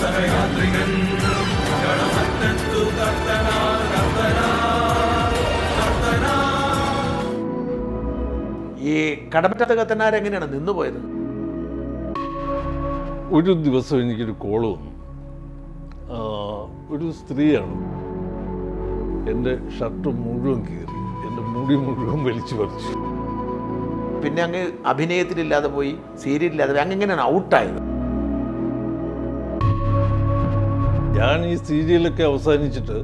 സഹയാത്രികൻ സഹയാത്രികൻ ഗണമറ്റത്തു കർത്തനാ കർത്തനാ കർത്തനാ ഒരു ദിവസം എനിക്കൊരു കോള് വന്നു ഒരു സ്ത്രീയാണ് എൻ്റെ ഷർട്ട് മുഴുവൻ കീറി എൻ്റെ മുടി മുഴുവൻ വലിച്ചു പറിച്ചു പിന്നെ അങ്ങ് അഭിനയത്തിലില്ലാതെ പോയി സീരിയലില്ലാതെ അങ്ങ് എങ്ങനെയാണ് ഔട്ടായത് ഞാൻ ഈ സീരിയലൊക്കെ അവസാനിച്ചിട്ട്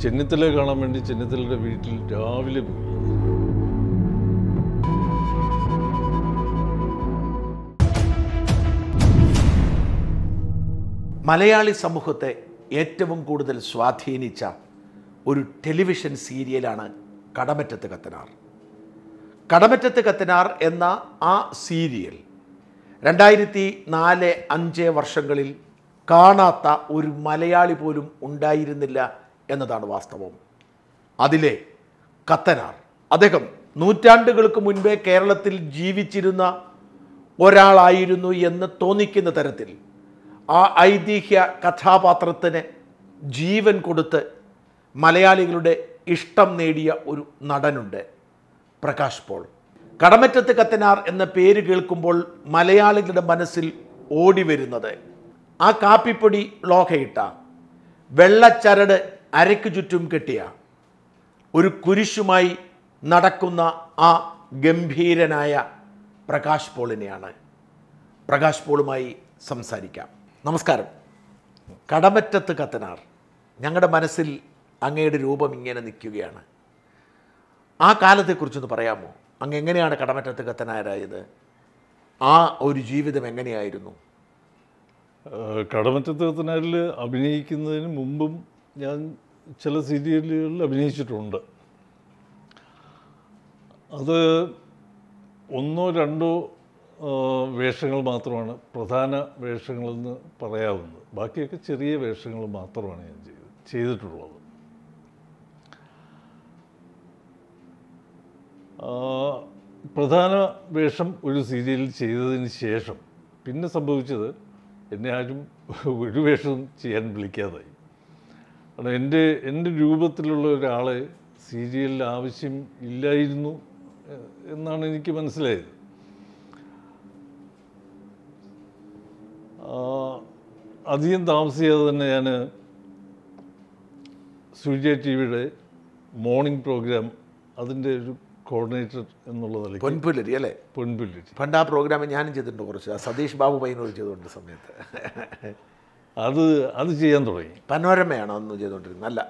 ചെന്നിത്തല കാണാൻ വേണ്ടി ചെന്നിത്തലയുടെ വീട്ടിൽ രാവിലെ പോയി മലയാളി സമൂഹത്തെ ഏറ്റവും കൂടുതൽ സ്വാധീനിച്ച ഒരു ടെലിവിഷൻ സീരിയലാണ് കടമറ്റത്ത് കത്തനാർ കടമറ്റത്ത് കത്തനാർ എന്ന ആ സീരിയൽ രണ്ടായിരത്തി നാല് അഞ്ച് വർഷങ്ങളിൽ കാണാത്ത ഒരു മലയാളി പോലും ഉണ്ടായിരുന്നില്ല എന്നതാണ് വാസ്തവം അതിലെ കത്തനാർ അദ്ദേഹം നൂറ്റാണ്ടുകൾക്ക് മുൻപേ കേരളത്തിൽ ജീവിച്ചിരുന്ന ഒരാളായിരുന്നു എന്ന് തോന്നിക്കുന്ന തരത്തിൽ ആ ഐതിഹ്യ കഥാപാത്രത്തിന് ജീവൻ കൊടുത്ത് മലയാളികളുടെ ഇഷ്ടം നേടിയ ഒരു നടനുണ്ട് പ്രകാശ് പോൾ കടമറ്റത്ത് കത്തനാർ എന്ന പേര് കേൾക്കുമ്പോൾ മലയാളികളുടെ മനസ്സിൽ ഓടി വരുന്നത് ആ കാപ്പിപ്പൊടി ലോഹയിട്ട വെള്ളച്ചരട് അരയ്ക്ക് ചുറ്റും കെട്ടിയ ഒരു കുരിശുമായി നടക്കുന്ന ആ ഗംഭീരനായ പ്രകാശ് പോളിനെയാണ് പ്രകാശ് പോളുമായി സംസാരിക്കാം നമസ്കാരം കടമറ്റത്ത് കത്തനാർ ഞങ്ങളുടെ മനസ്സിൽ അങ്ങയുടെ രൂപം ഇങ്ങനെ നിൽക്കുകയാണ് ആ കാലത്തെക്കുറിച്ചൊന്ന് പറയാമോ അങ്ങ് എങ്ങനെയാണ് കടമറ്റത്ത് കത്തനാരായത് ആ ഒരു ജീവിതം എങ്ങനെയായിരുന്നു കടമറ്റത്തിനാരിൽ അഭിനയിക്കുന്നതിന് മുമ്പും ഞാൻ ചില സീരിയലുകളിൽ അഭിനയിച്ചിട്ടുണ്ട് അത് ഒന്നോ രണ്ടോ വേഷങ്ങൾ മാത്രമാണ് പ്രധാന വേഷങ്ങളെന്ന് പറയാവുന്നത് ബാക്കിയൊക്കെ ചെറിയ വേഷങ്ങൾ മാത്രമാണ് ഞാൻ ചെയ്ത് ചെയ്തിട്ടുള്ളത് പ്രധാന വേഷം ഒരു സീരിയലിൽ ചെയ്തതിന് ശേഷം പിന്നെ സംഭവിച്ചത് എന്നെ ആരും ഒരു വേഷം ചെയ്യാൻ വിളിക്കാതായി കാരണം എൻ്റെ എൻ്റെ രൂപത്തിലുള്ള ഒരാളെ സീരിയലിൽ ആവശ്യം ഇല്ലായിരുന്നു എന്നാണ് എനിക്ക് മനസ്സിലായത് അധികം താമസിയാതെ തന്നെ ഞാൻ സൂര്യ ടി വിയുടെ മോർണിംഗ് പ്രോഗ്രാം അതിൻ്റെ ഒരു കോർഡിനേറ്റർ എന്നുള്ളത് പൊൻപുലരി അല്ലേ പൊൻപുലരി പണ്ട് ആ പ്രോഗ്രാം ഞാനും ചെയ്തിട്ടുണ്ട് കുറച്ച് ആ സതീഷ് ബാബു പയ്യനോട് ചെയ്തുകൊണ്ട് സമയത്ത് അത് അത് ചെയ്യാൻ തുടങ്ങി പനോരമയാണോ അന്ന് ചെയ്തുകൊണ്ടിരുന്നത് അല്ല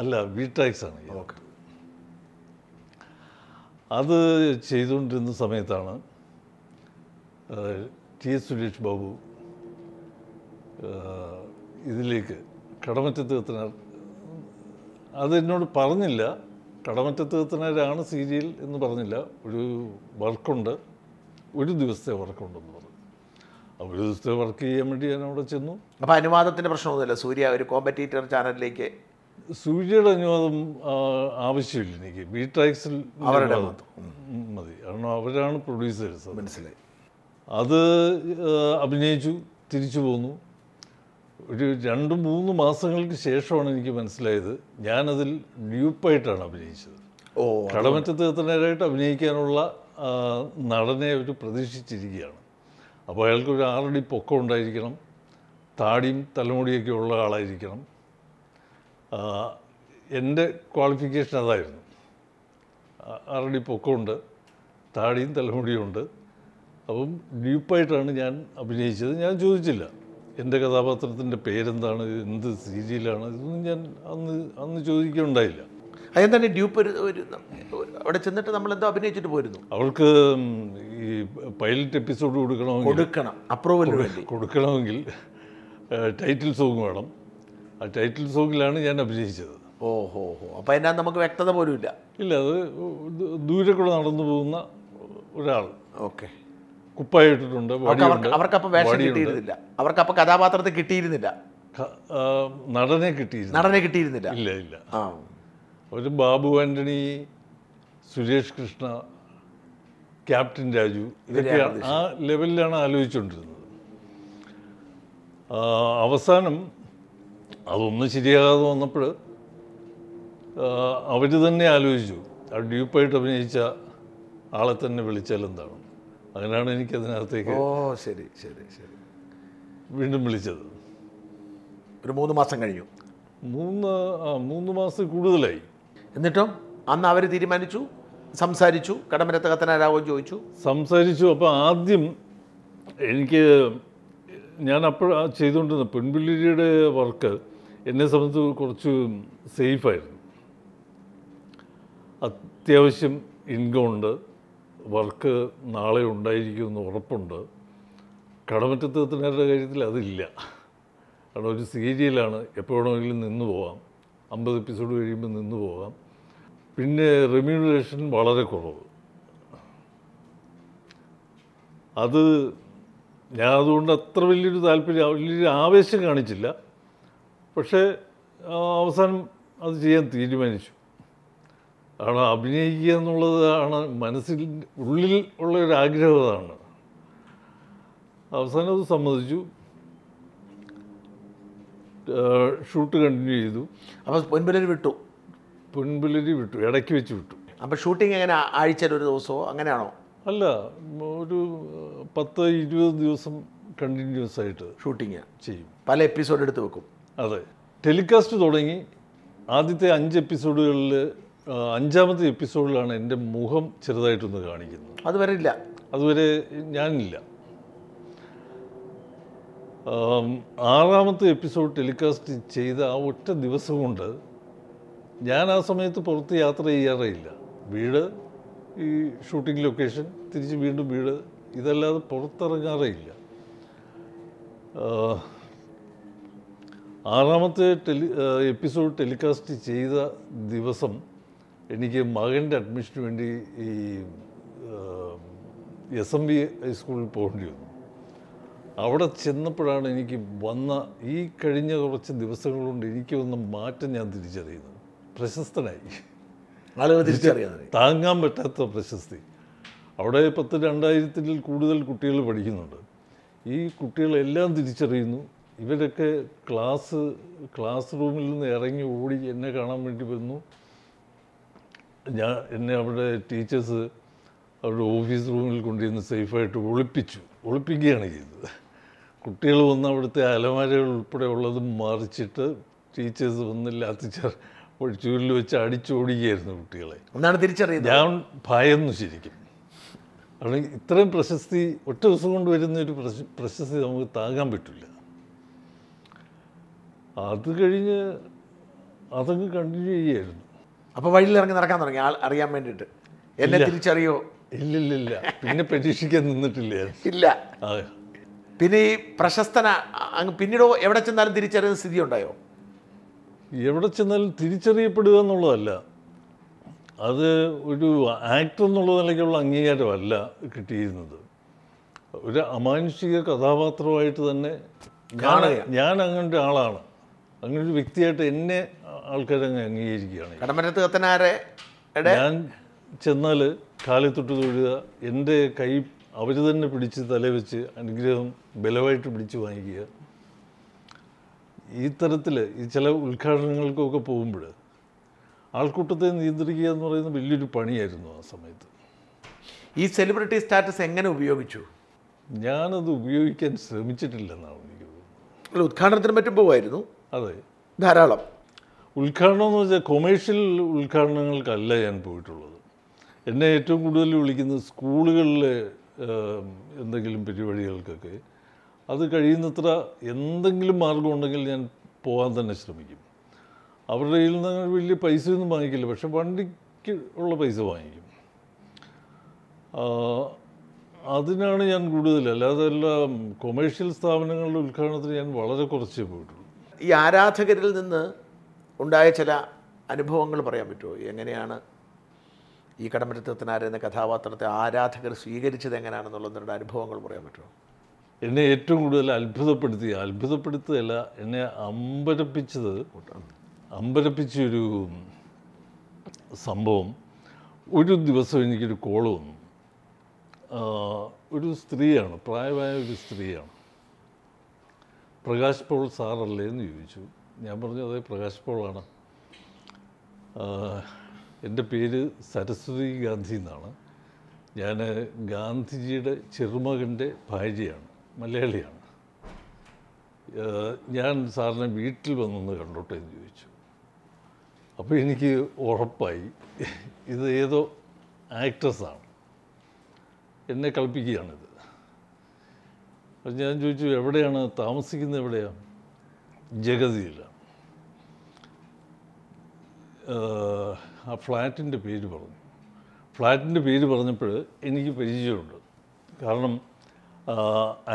അല്ല വീട്ടാക്സ് ആണ് ഓക്കെ അത് ചെയ്തുകൊണ്ടിരുന്ന സമയത്താണ് ടി എസ് സുരേഷ് ബാബു ഇതിലേക്ക് കടമറ്റത്ത് എത്തുന്ന അത് എന്നോട് പറഞ്ഞില്ല കടമറ്റത്ത് കത്തനാരാണ് സീരിയൽ എന്ന് പറഞ്ഞില്ല ഒരു വർക്കുണ്ട് ഒരു ദിവസത്തെ വർക്കുണ്ടെന്ന് പറഞ്ഞു ഒരു ദിവസത്തെ വർക്ക് ചെയ്യാൻ വേണ്ടി ഞാൻ അവിടെ ചെന്നു അപ്പോൾ അനുവാദത്തിൻ്റെ പ്രശ്നമൊന്നുമില്ല സൂര്യ ഒരു കോമ്പറ്റീറ്റർ ചാനലിലേക്ക് സൂര്യയുടെ അനുവാദം ആവശ്യമില്ല എനിക്ക് ബി ട്രാക്സിൽ അവരുടെ മതി കാരണം അവരാണ് പ്രൊഡ്യൂസേഴ്സ് മനസ്സിലായി അത് അഭിനയിച്ചു തിരിച്ചു പോന്നു ഒരു രണ്ട് മൂന്ന് മാസങ്ങൾക്ക് ശേഷമാണ് എനിക്ക് മനസ്സിലായത് ഞാനതിൽ ഡ്യൂപ്പായിട്ടാണ് അഭിനയിച്ചത് ഓ തീർത്ഥനായിട്ട് അഭിനയിക്കാനുള്ള നടനെ അവർ പ്രതീക്ഷിച്ചിരിക്കുകയാണ് അപ്പോൾ അയാൾക്കൊരു ഒരു ആറടി പൊക്കം ഉണ്ടായിരിക്കണം താടിയും തലമുടിയൊക്കെ ഉള്ള ആളായിരിക്കണം എൻ്റെ ക്വാളിഫിക്കേഷൻ അതായിരുന്നു ആറടി പൊക്കമുണ്ട് താടിയും തലമുടിയും ഉണ്ട് അപ്പം ഡ്യൂപ്പായിട്ടാണ് ഞാൻ അഭിനയിച്ചത് ഞാൻ ചോദിച്ചില്ല എൻ്റെ കഥാപാത്രത്തിൻ്റെ പേരെന്താണ് എന്ത് സീരിയലാണ് ഇതൊന്നും ഞാൻ അന്ന് അന്ന് ചോദിക്കുകയുണ്ടായില്ല അതിന് തന്നെ ഡ്യൂപ്പ് അവിടെ ചെന്നിട്ട് നമ്മൾ എന്തോ അഭിനയിച്ചിട്ട് പോയിരുന്നു അവൾക്ക് ഈ പൈലറ്റ് എപ്പിസോഡ് കൊടുക്കണമെങ്കിൽ കൊടുക്കണം അപ്രൂവൽ കൊടുക്കണമെങ്കിൽ ടൈറ്റിൽ സോങ് വേണം ആ ടൈറ്റിൽ സോങ്ങിലാണ് ഞാൻ അഭിനയിച്ചത് ഓഹോ ഹോ അപ്പം അതിനകത്ത് നമുക്ക് വ്യക്തത പോലും ഇല്ല ഇല്ല അത് ദൂരെ കൂടെ നടന്നു പോകുന്ന ഒരാൾ ഓക്കെ കുപ്പായിട്ടിട്ടുണ്ട് അവർക്കപ്പോൾ വേഷം കിട്ടിയിരുന്നില്ല അവർക്കപ്പോൾ കഥാപാത്രത്തെ കിട്ടിയിരുന്നില്ല നടനെ കിട്ടിയിരുന്നു നടനെ കിട്ടിയിരുന്നില്ല ഇല്ല ഇല്ല ഒരു ബാബു ആന്റണി സുരേഷ് കൃഷ്ണ ക്യാപ്റ്റൻ രാജു ഇതൊക്കെ ആ ലെവലിലാണ് ആലോചിച്ചുകൊണ്ടിരുന്നത് അവസാനം അതൊന്നും ശരിയാകാതെ വന്നപ്പോൾ അവർ തന്നെ ആലോചിച്ചു ആ ഡ്യൂപ്പായിട്ട് അഭിനയിച്ച ആളെ തന്നെ വിളിച്ചാൽ എന്താണ് അങ്ങനെയാണ് എനിക്ക് അതിനകത്തേക്ക് ഓ ശരി ശരി ശരി വീണ്ടും വിളിച്ചത് ഒരു മൂന്ന് മാസം കഴിഞ്ഞു മൂന്ന് ആ മൂന്ന് മാസം കൂടുതലായി എന്നിട്ടും അന്ന് അവർ തീരുമാനിച്ചു സംസാരിച്ചു കടമരത്ത് കത്തനാരാവോ ചോദിച്ചു സംസാരിച്ചു അപ്പോൾ ആദ്യം എനിക്ക് ഞാൻ അപ്പോൾ ചെയ്തുകൊണ്ടിരുന്ന പെൺപിള്ളിയുടെ വർക്ക് എന്നെ സംബന്ധിച്ച് കുറച്ച് സേഫായിരുന്നു അത്യാവശ്യം ഇൻകം ഉണ്ട് വർക്ക് നാളെ എന്ന് ഉറപ്പുണ്ട് കടമറ്റത്ത് എത്തുന്നവരുടെ കാര്യത്തിൽ അതില്ല കാരണം ഒരു സീരിയലാണ് എപ്പോഴാണെങ്കിലും നിന്ന് പോകാം അമ്പത് എപ്പിസോഡ് കഴിയുമ്പോൾ നിന്ന് പോകാം പിന്നെ റെമ്യൂണറേഷൻ വളരെ കുറവ് അത് ഞാൻ അതുകൊണ്ട് അത്ര വലിയൊരു താല്പര്യം വലിയൊരു ആവേശം കാണിച്ചില്ല പക്ഷേ അവസാനം അത് ചെയ്യാൻ തീരുമാനിച്ചു അവിടെ അഭിനയിക്കുക എന്നുള്ളതാണ് മനസ്സിൽ ഉള്ളിൽ ഉള്ള ഒരു ആഗ്രഹം അവസാനം അത് സമ്മതിച്ചു ഷൂട്ട് കണ്ടിന്യൂ ചെയ്തു അപ്പോൾ പൊൻപുലരി വിട്ടു പൊൻപുലരി വിട്ടു ഇടയ്ക്ക് വെച്ച് വിട്ടു അപ്പോൾ ഷൂട്ടിംഗ് എങ്ങനെ ആഴ്ചയിൽ ഒരു ദിവസമോ അങ്ങനെയാണോ അല്ല ഒരു പത്ത് ഇരുപത് ദിവസം കണ്ടിന്യൂസ് ആയിട്ട് ഷൂട്ടിങ് ചെയ്യും പല എപ്പിസോഡ് എടുത്ത് വെക്കും അതെ ടെലികാസ്റ്റ് തുടങ്ങി ആദ്യത്തെ അഞ്ച് എപ്പിസോഡുകളിൽ അഞ്ചാമത്തെ എപ്പിസോഡിലാണ് എൻ്റെ മുഖം ചെറുതായിട്ടൊന്ന് കാണിക്കുന്നത് അതുവരെ ഇല്ല അതുവരെ ഞാനില്ല ആറാമത്തെ എപ്പിസോഡ് ടെലികാസ്റ്റ് ചെയ്ത ആ ഒറ്റ ദിവസം കൊണ്ട് ഞാൻ ആ സമയത്ത് പുറത്ത് യാത്ര ചെയ്യാറേ ഇല്ല വീട് ഈ ഷൂട്ടിംഗ് ലൊക്കേഷൻ തിരിച്ച് വീണ്ടും വീട് ഇതല്ലാതെ പുറത്തിറങ്ങാറേ ഇല്ല ആറാമത്തെ ടെലി എപ്പിസോഡ് ടെലികാസ്റ്റ് ചെയ്ത ദിവസം എനിക്ക് മകൻ്റെ അഡ്മിഷന് വേണ്ടി ഈ എസ് എം ബി ഹൈസ്കൂളിൽ പോകേണ്ടി വന്നു അവിടെ ചെന്നപ്പോഴാണ് എനിക്ക് വന്ന ഈ കഴിഞ്ഞ കുറച്ച് ദിവസങ്ങൾ കൊണ്ട് എനിക്ക് വന്ന മാറ്റം ഞാൻ തിരിച്ചറിയുന്നത് പ്രശസ്തനായി താങ്ങാൻ പറ്റാത്ത പ്രശസ്തി അവിടെ പത്ത് രണ്ടായിരത്തിൽ കൂടുതൽ കുട്ടികൾ പഠിക്കുന്നുണ്ട് ഈ കുട്ടികളെല്ലാം തിരിച്ചറിയുന്നു ഇവരൊക്കെ ക്ലാസ് ക്ലാസ് റൂമിൽ നിന്ന് ഇറങ്ങി ഓടി എന്നെ കാണാൻ വേണ്ടി വന്നു ഞാൻ എന്നെ അവിടെ ടീച്ചേഴ്സ് അവരുടെ ഓഫീസ് റൂമിൽ കൊണ്ടിരുന്ന് സേഫായിട്ട് ഒളിപ്പിച്ചു ഒളിപ്പിക്കുകയാണ് ചെയ്തത് കുട്ടികൾ വന്ന് അവിടുത്തെ അലമാരകൾ ഉൾപ്പെടെ ഉള്ളത് മറിച്ചിട്ട് ടീച്ചേഴ്സ് വന്നില്ല ടീച്ചർ ചൂരിൽ വെച്ച് അടിച്ചോടിക്കുകയായിരുന്നു കുട്ടികളെ എന്നാണ് തിരിച്ചറിയുന്നത് ഞാൻ ഭയന്നു ശരിക്കും അവിടെ ഇത്രയും പ്രശസ്തി ഒറ്റ ദിവസം കൊണ്ട് വരുന്ന ഒരു പ്രശസ്തി നമുക്ക് താങ്ങാൻ പറ്റില്ല അത് കഴിഞ്ഞ് അതങ്ങ് കണ്ടിന്യൂ ചെയ്യായിരുന്നു അപ്പോൾ വഴിയിൽ ഇറങ്ങി നടക്കാൻ തുടങ്ങി ആൾ അറിയാൻ വേണ്ടിട്ട് എന്നെ തിരിച്ചറിയോ ഇല്ലില്ല പിന്നെ പ്രതീക്ഷിക്കാൻ നിന്നിട്ടില്ല ഇല്ല പിന്നെ ഈ പ്രശസ്തന അങ്ങ് പിന്നീട് എവിടെ ചെന്നാലും തിരിച്ചറിയുന്ന സ്ഥിതി ഉണ്ടായോ എവിടെ ചെന്നാലും തിരിച്ചറിയപ്പെടുക എന്നുള്ളതല്ല അത് ഒരു ആക്ടർ എന്നുള്ള നിലയ്ക്കുള്ള അംഗീകാരമല്ല കിട്ടിയിരുന്നത് ഒരു അമാനുഷിക കഥാപാത്രമായിട്ട് തന്നെ ഞാൻ അങ്ങനെ ഒരാളാണ് അങ്ങനെ ഒരു വ്യക്തിയായിട്ട് എന്നെ ആൾക്കാരങ്ങ് അംഗീകരിക്കുകയാണ് കടമറ്റത്ത് ഞാൻ ചെന്നാൽ കാലിൽ തൊട്ട് തൊഴുക എൻ്റെ കൈ അവർ തന്നെ പിടിച്ച് തല വെച്ച് അനുഗ്രഹം ബലമായിട്ട് പിടിച്ച് വാങ്ങിക്കുക ഈ തരത്തിൽ ഈ ചില ഉദ്ഘാടനങ്ങൾക്കൊക്കെ പോകുമ്പോൾ ആൾക്കൂട്ടത്തെ നിയന്ത്രിക്കുക എന്ന് പറയുന്ന വലിയൊരു പണിയായിരുന്നു ആ സമയത്ത് ഈ സെലിബ്രിറ്റി സ്റ്റാറ്റസ് എങ്ങനെ ഉപയോഗിച്ചു ഞാനത് ഉപയോഗിക്കാൻ ശ്രമിച്ചിട്ടില്ലെന്നാണ് എനിക്ക് തോന്നുന്നത് ഉദ്ഘാടനത്തിന് പറ്റുമ്പോഴായിരുന്നു അതെ ധാരാളം ഉദ്ഘാടനം എന്ന് വെച്ചാൽ കൊമേഴ്ഷ്യൽ ഉദ്ഘാടനങ്ങൾക്കല്ല ഞാൻ പോയിട്ടുള്ളത് എന്നെ ഏറ്റവും കൂടുതൽ വിളിക്കുന്നത് സ്കൂളുകളിലെ എന്തെങ്കിലും പരിപാടികൾക്കൊക്കെ അത് കഴിയുന്നത്ര എന്തെങ്കിലും മാർഗം ഉണ്ടെങ്കിൽ ഞാൻ പോകാൻ തന്നെ ശ്രമിക്കും അവരുടെ കയ്യിൽ നിന്ന് വലിയ പൈസ ഒന്നും വാങ്ങിക്കില്ല പക്ഷെ വണ്ടിക്ക് ഉള്ള പൈസ വാങ്ങിക്കും അതിനാണ് ഞാൻ കൂടുതൽ അല്ലാതെ എല്ലാ കൊമേഴ്ഷ്യൽ സ്ഥാപനങ്ങളുടെ ഉദ്ഘാടനത്തിന് ഞാൻ വളരെ കുറച്ചേ പോയിട്ടുള്ളൂ ഈ ആരാധകരിൽ നിന്ന് ഉണ്ടായ ചില അനുഭവങ്ങൾ പറയാൻ പറ്റുമോ എങ്ങനെയാണ് ഈ കടമറ്റത്തനാർ എന്ന കഥാപാത്രത്തെ ആരാധകർ സ്വീകരിച്ചത് എങ്ങനെയാണെന്നുള്ള അനുഭവങ്ങൾ പറയാൻ പറ്റുമോ എന്നെ ഏറ്റവും കൂടുതൽ അത്ഭുതപ്പെടുത്തി അത്ഭുതപ്പെടുത്തുകയല്ല എന്നെ അമ്പരപ്പിച്ചത് അമ്പരപ്പിച്ചൊരു സംഭവം ഒരു ദിവസം എനിക്കൊരു കോൾ വന്നു ഒരു സ്ത്രീയാണ് പ്രായമായ ഒരു സ്ത്രീയാണ് പ്രകാശ് പോൾ സാറല്ലേ എന്ന് ചോദിച്ചു ഞാൻ പറഞ്ഞു അതെ പ്രകാശ് പോളാണ് എൻ്റെ പേര് സരസ്വതി ഗാന്ധി എന്നാണ് ഞാൻ ഗാന്ധിജിയുടെ ചെറുമകൻ്റെ ഭാര്യയാണ് മലയാളിയാണ് ഞാൻ സാറിനെ വീട്ടിൽ വന്നൊന്ന് കണ്ടോട്ടെ എന്ന് ചോദിച്ചു അപ്പോൾ എനിക്ക് ഉറപ്പായി ഇത് ഏതോ ആക്ട്രസ്സാണ് എന്നെ കളിപ്പിക്കുകയാണിത് ഞാൻ ചോദിച്ചു എവിടെയാണ് താമസിക്കുന്നത് എവിടെയാണ് ജഗതിയിൽ ആ ഫ്ലാറ്റിൻ്റെ പേര് പറഞ്ഞു ഫ്ലാറ്റിൻ്റെ പേര് പറഞ്ഞപ്പോൾ എനിക്ക് പരിചയമുണ്ട് കാരണം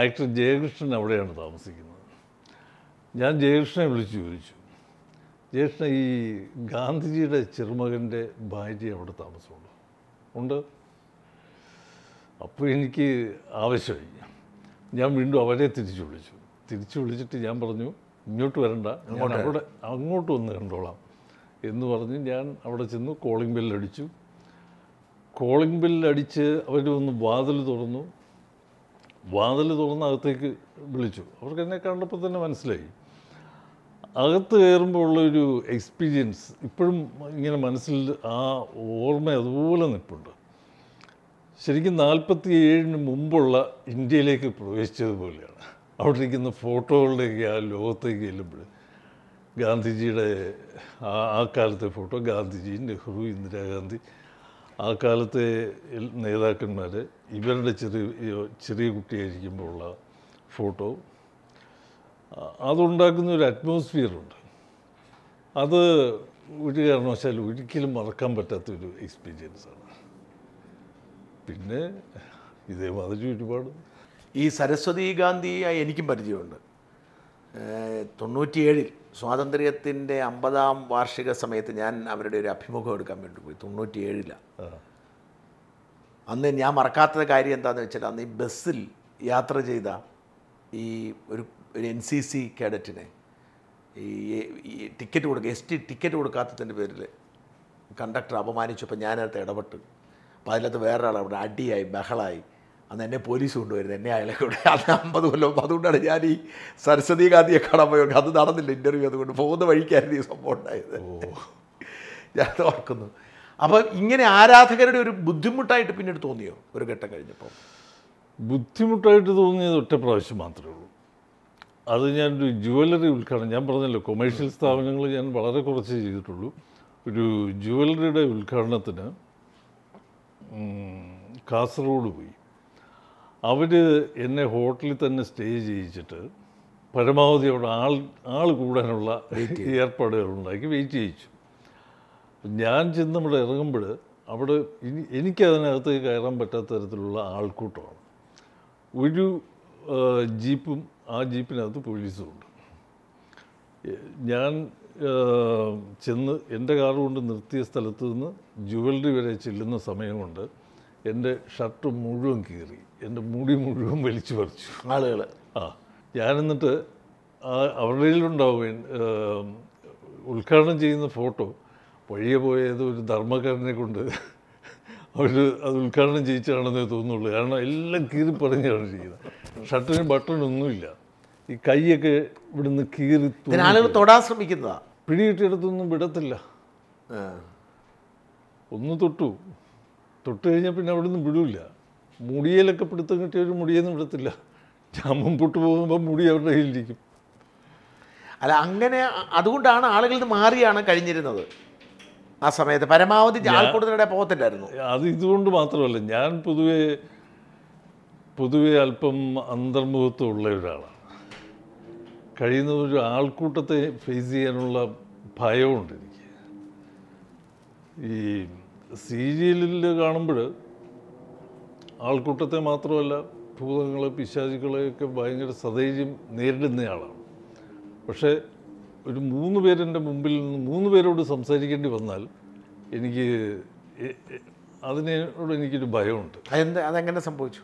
ആക്ടർ ജയകൃഷ്ണൻ അവിടെയാണ് താമസിക്കുന്നത് ഞാൻ ജയകൃഷ്ണനെ വിളിച്ചു ചോദിച്ചു ജയകൃഷ്ണൻ ഈ ഗാന്ധിജിയുടെ ചെറുമകൻ്റെ ഭാര്യ അവിടെ താമസമുണ്ട് ഉണ്ട് അപ്പോൾ എനിക്ക് ആവശ്യമായി ഞാൻ വീണ്ടും അവരെ തിരിച്ചു വിളിച്ചു തിരിച്ചു വിളിച്ചിട്ട് ഞാൻ പറഞ്ഞു ഇങ്ങോട്ട് വരണ്ട ഞാൻ അവിടെ അങ്ങോട്ട് വന്ന് കണ്ടോളാം എന്ന് പറഞ്ഞ് ഞാൻ അവിടെ ചെന്ന് കോളിംഗ് ബെല്ലടിച്ചു കോളിംഗ് ബെല്ലടിച്ച് അവർ ഒന്ന് വാതിൽ തുറന്നു വാതിൽ തുറന്ന് അകത്തേക്ക് വിളിച്ചു അവർക്ക് എന്നെ കണ്ടപ്പോൾ തന്നെ മനസ്സിലായി അകത്ത് കയറുമ്പോൾ ഉള്ളൊരു എക്സ്പീരിയൻസ് ഇപ്പോഴും ഇങ്ങനെ മനസ്സിൽ ആ ഓർമ്മ അതുപോലെ നിൽപ്പുണ്ട് ശരിക്കും നാൽപ്പത്തി ഏഴിന് മുമ്പുള്ള ഇന്ത്യയിലേക്ക് പ്രവേശിച്ചതുപോലെയാണ് അവിടെ ഇരിക്കുന്ന ഫോട്ടോകളിലേക്ക് ആ ലോകത്തേക്ക് ചെല്ലുമ്പോൾ ഗാന്ധിജിയുടെ ആ ആ കാലത്തെ ഫോട്ടോ ഗാന്ധിജി നെഹ്റു ഇന്ദിരാഗാന്ധി ആ കാലത്തെ നേതാക്കന്മാർ ഇവരുടെ ചെറിയ ചെറിയ കുട്ടിയായിരിക്കുമ്പോഴുള്ള ഫോട്ടോ അതുണ്ടാക്കുന്ന ഒരു അറ്റ്മോസ്ഫിയറുണ്ട് അത് ഒരു കാരണവശാലും ഒരിക്കലും മറക്കാൻ പറ്റാത്തൊരു എക്സ്പീരിയൻസാണ് പിന്നെ ഇതേമാതിരി ചുറ്റുപാട് ഈ സരസ്വതി ഗാന്ധിയായി എനിക്കും പരിചയമുണ്ട് തൊണ്ണൂറ്റിയേഴിൽ സ്വാതന്ത്ര്യത്തിൻ്റെ അമ്പതാം വാർഷിക സമയത്ത് ഞാൻ അവരുടെ ഒരു അഭിമുഖം എടുക്കാൻ വേണ്ടി പോയി തൊണ്ണൂറ്റിയേഴിലാണ് അന്ന് ഞാൻ മറക്കാത്ത കാര്യം എന്താണെന്ന് വെച്ചാൽ അന്ന് ഈ ബസ്സിൽ യാത്ര ചെയ്ത ഈ ഒരു ഒരു എൻ സി സി കേഡറ്റിനെ ഈ ടിക്കറ്റ് കൊടുക്കുക എസ് ടി ടിക്കറ്റ് കൊടുക്കാത്തതിൻ്റെ പേരിൽ കണ്ടക്ടർ അപമാനിച്ചപ്പോൾ ഞാനത് ഇടപെട്ട് അപ്പോൾ അതിനകത്ത് വേറൊരാൾ അവിടെ അടിയായി ബഹളായി അന്ന് എന്നെ പോലീസ് കൊണ്ടുവരുന്നത് എന്നെ അയാളെ കൊണ്ട് അത് അമ്പത് കൊല്ലം അതുകൊണ്ടാണ് ഞാൻ ഈ സരസ്വതി ഗാന്ധിയെ കാണാൻ പോയത് അത് നടന്നില്ല ഇൻ്റർവ്യൂ അതുകൊണ്ട് പോകുന്ന വഴിക്കായിരുന്നു ഈ സംഭവം ഉണ്ടായത് ഞാൻ ഓർക്കുന്നു അപ്പം ഇങ്ങനെ ആരാധകരുടെ ഒരു ബുദ്ധിമുട്ടായിട്ട് പിന്നീട് തോന്നിയോ ഒരു ഘട്ടം കഴിഞ്ഞപ്പോൾ ബുദ്ധിമുട്ടായിട്ട് തോന്നിയത് ഒറ്റ പ്രാവശ്യം മാത്രമേ ഉള്ളൂ അത് ഞാൻ ഒരു ജുവലറി ഉദ്ഘാടനം ഞാൻ പറഞ്ഞല്ലോ കൊമേഴ്ഷ്യൽ സ്ഥാപനങ്ങൾ ഞാൻ വളരെ കുറച്ച് ചെയ്തിട്ടുള്ളൂ ഒരു ജുവലറിയുടെ ഉദ്ഘാടനത്തിന് കാസർഗോഡ് പോയി അവർ എന്നെ ഹോട്ടലിൽ തന്നെ സ്റ്റേ ചെയ്യിച്ചിട്ട് പരമാവധി അവിടെ ആൾ ആൾ കൂടാനുള്ള ഏർപ്പാടുകൾ ഉണ്ടാക്കി വെയിറ്റ് ചെയ്യിച്ചു ഞാൻ ചെന്ന് ഇവിടെ ഇറങ്ങുമ്പോൾ അവിടെ ഇനി എനിക്കതിനകത്ത് കയറാൻ പറ്റാത്ത തരത്തിലുള്ള ആൾക്കൂട്ടമാണ് ഒരു ജീപ്പും ആ ജീപ്പിനകത്ത് പോലീസും ഉണ്ട് ഞാൻ ചെന്ന് എൻ്റെ കാർ കൊണ്ട് നിർത്തിയ സ്ഥലത്ത് നിന്ന് ജുവലറി വരെ ചെല്ലുന്ന സമയമുണ്ട് എൻ്റെ ഷർട്ട് മുഴുവൻ കീറി എൻ്റെ മുടി മുഴുവൻ വലിച്ചു പറിച്ചു ആളുകൾ ആ ഞാൻ എന്നിട്ട് അവരുടെയിലുണ്ടാവും ഉദ്ഘാടനം ചെയ്യുന്ന ഫോട്ടോ വഴിയെ പോയത് ഒരു ധർമ്മക്കാരനെ കൊണ്ട് അവർ അത് ഉദ്ഘാടനം ചെയ്യിച്ചാണെന്നേ തോന്നുള്ളൂ കാരണം എല്ലാം കീറി പറഞ്ഞാണ് ചെയ്യുന്നത് ഷർട്ടിന് ബട്ടൺ ഒന്നുമില്ല ഈ കൈയൊക്കെ ഇവിടുന്ന് കീറി ആളുകൾ തൊടാൻ ശ്രമിക്കുന്നതാ പിടികിട്ടിയിടത്തൊന്നും വിടത്തില്ല ഒന്ന് തൊട്ടു തൊട്ട് കഴിഞ്ഞാൽ പിന്നെ അവിടുന്ന് വിടൂല മുടിയിലൊക്കെ പിടുത്തം കിട്ടിയവർ മുടിയൊന്നും വിടത്തില്ല ജാമം പൊട്ടു പോകുമ്പോൾ മുടി അവരുടെ കയ്യിലിരിക്കും അല്ല അങ്ങനെ അതുകൊണ്ടാണ് ആളുകൾ ഇത് മാറിയാണ് കഴിഞ്ഞിരുന്നത് ആ സമയത്ത് പരമാവധി ആൾക്കൂട്ടത്തിനിടെ പോകത്തില്ലായിരുന്നു അത് ഇതുകൊണ്ട് മാത്രമല്ല ഞാൻ പൊതുവെ പൊതുവെ അല്പം ഉള്ള ഒരാളാണ് കഴിയുന്ന ഒരു ആൾക്കൂട്ടത്തെ ഫേസ് ചെയ്യാനുള്ള ഭയമുണ്ട് എനിക്ക് ഈ സീരിയലിൽ കാണുമ്പോൾ ആൾക്കൂട്ടത്തെ മാത്രമല്ല ഭൂതങ്ങളെ പിശാചികളെയൊക്കെ ഭയങ്കര സധൈര്യം നേരിടുന്നയാളാണ് പക്ഷേ ഒരു മൂന്ന് പേരെൻ്റെ മുമ്പിൽ നിന്ന് മൂന്ന് പേരോട് സംസാരിക്കേണ്ടി വന്നാൽ എനിക്ക് അതിനോട് എനിക്കൊരു ഭയമുണ്ട് അതെന്താ അതെങ്ങനെ സംഭവിച്ചു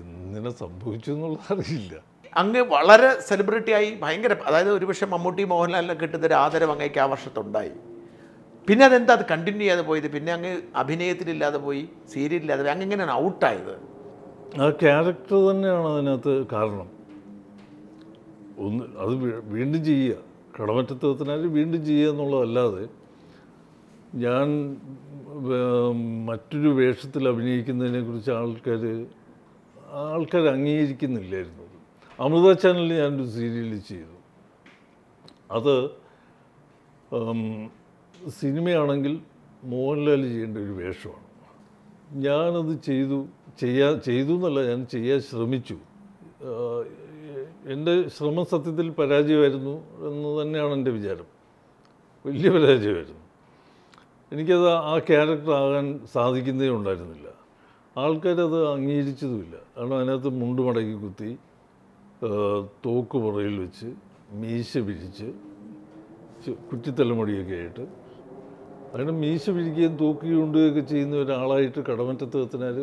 എന്തിനെ സംഭവിച്ചു എന്നുള്ളത് അറിയില്ല അങ്ങ് വളരെ സെലിബ്രിറ്റിയായി ഭയങ്കര അതായത് ഒരുപക്ഷെ മമ്മൂട്ടി മോഹൻലാലിനെ കിട്ടുന്നൊരു ആദരവ് അങ്ങേക്ക് ആ വർഷത്തുണ്ടായി പിന്നെ അതെന്താ അത് കണ്ടിന്യൂ ചെയ്യാതെ പോയത് പിന്നെ അങ്ങ് അഭിനയത്തിലില്ലാതെ പോയി സീരിയലില്ലാതെ പോയി അങ്ങെങ്ങനെയാണ് ഔട്ടായത് ആ ക്യാരക്ടർ തന്നെയാണ് അതിനകത്ത് കാരണം ഒന്ന് അത് വീണ്ടും ചെയ്യുക കടമറ്റത്വത്തിനാല് വീണ്ടും ചെയ്യുക എന്നുള്ളതല്ലാതെ ഞാൻ മറ്റൊരു വേഷത്തിൽ അഭിനയിക്കുന്നതിനെക്കുറിച്ച് ആൾക്കാർ ആൾക്കാർ അംഗീകരിക്കുന്നില്ലായിരുന്നു അമൃത ചാനലിൽ ഞാനൊരു സീരിയൽ ചെയ്തു അത് സിനിമയാണെങ്കിൽ മോഹൻലാൽ ചെയ്യേണ്ട ഒരു വേഷമാണ് ഞാനത് ചെയ്തു ചെയ്യാ ചെയ്തു എന്നല്ല ഞാൻ ചെയ്യാൻ ശ്രമിച്ചു എൻ്റെ ശ്രമം സത്യത്തിൽ പരാജയമായിരുന്നു എന്ന് തന്നെയാണ് എൻ്റെ വിചാരം വലിയ പരാജയമായിരുന്നു എനിക്കത് ആ ക്യാരക്ടർ ആകാൻ സാധിക്കുന്നേ ഉണ്ടായിരുന്നില്ല ആൾക്കാരത് അംഗീകരിച്ചതുമില്ല കാരണം അതിനകത്ത് മുണ്ട് മടക്കി കുത്തി തോക്കുപുറയിൽ വെച്ച് മീശ പിരിച്ച് കുറ്റിത്തലമുടിയൊക്കെ ആയിട്ട് അങ്ങനെ മീശ പിരിക്കുകയും തൂക്കുകയും ഉണ്ടുകയൊക്കെ ചെയ്യുന്ന ഒരാളായിട്ട് കടമറ്റത്തത്തിനാൽ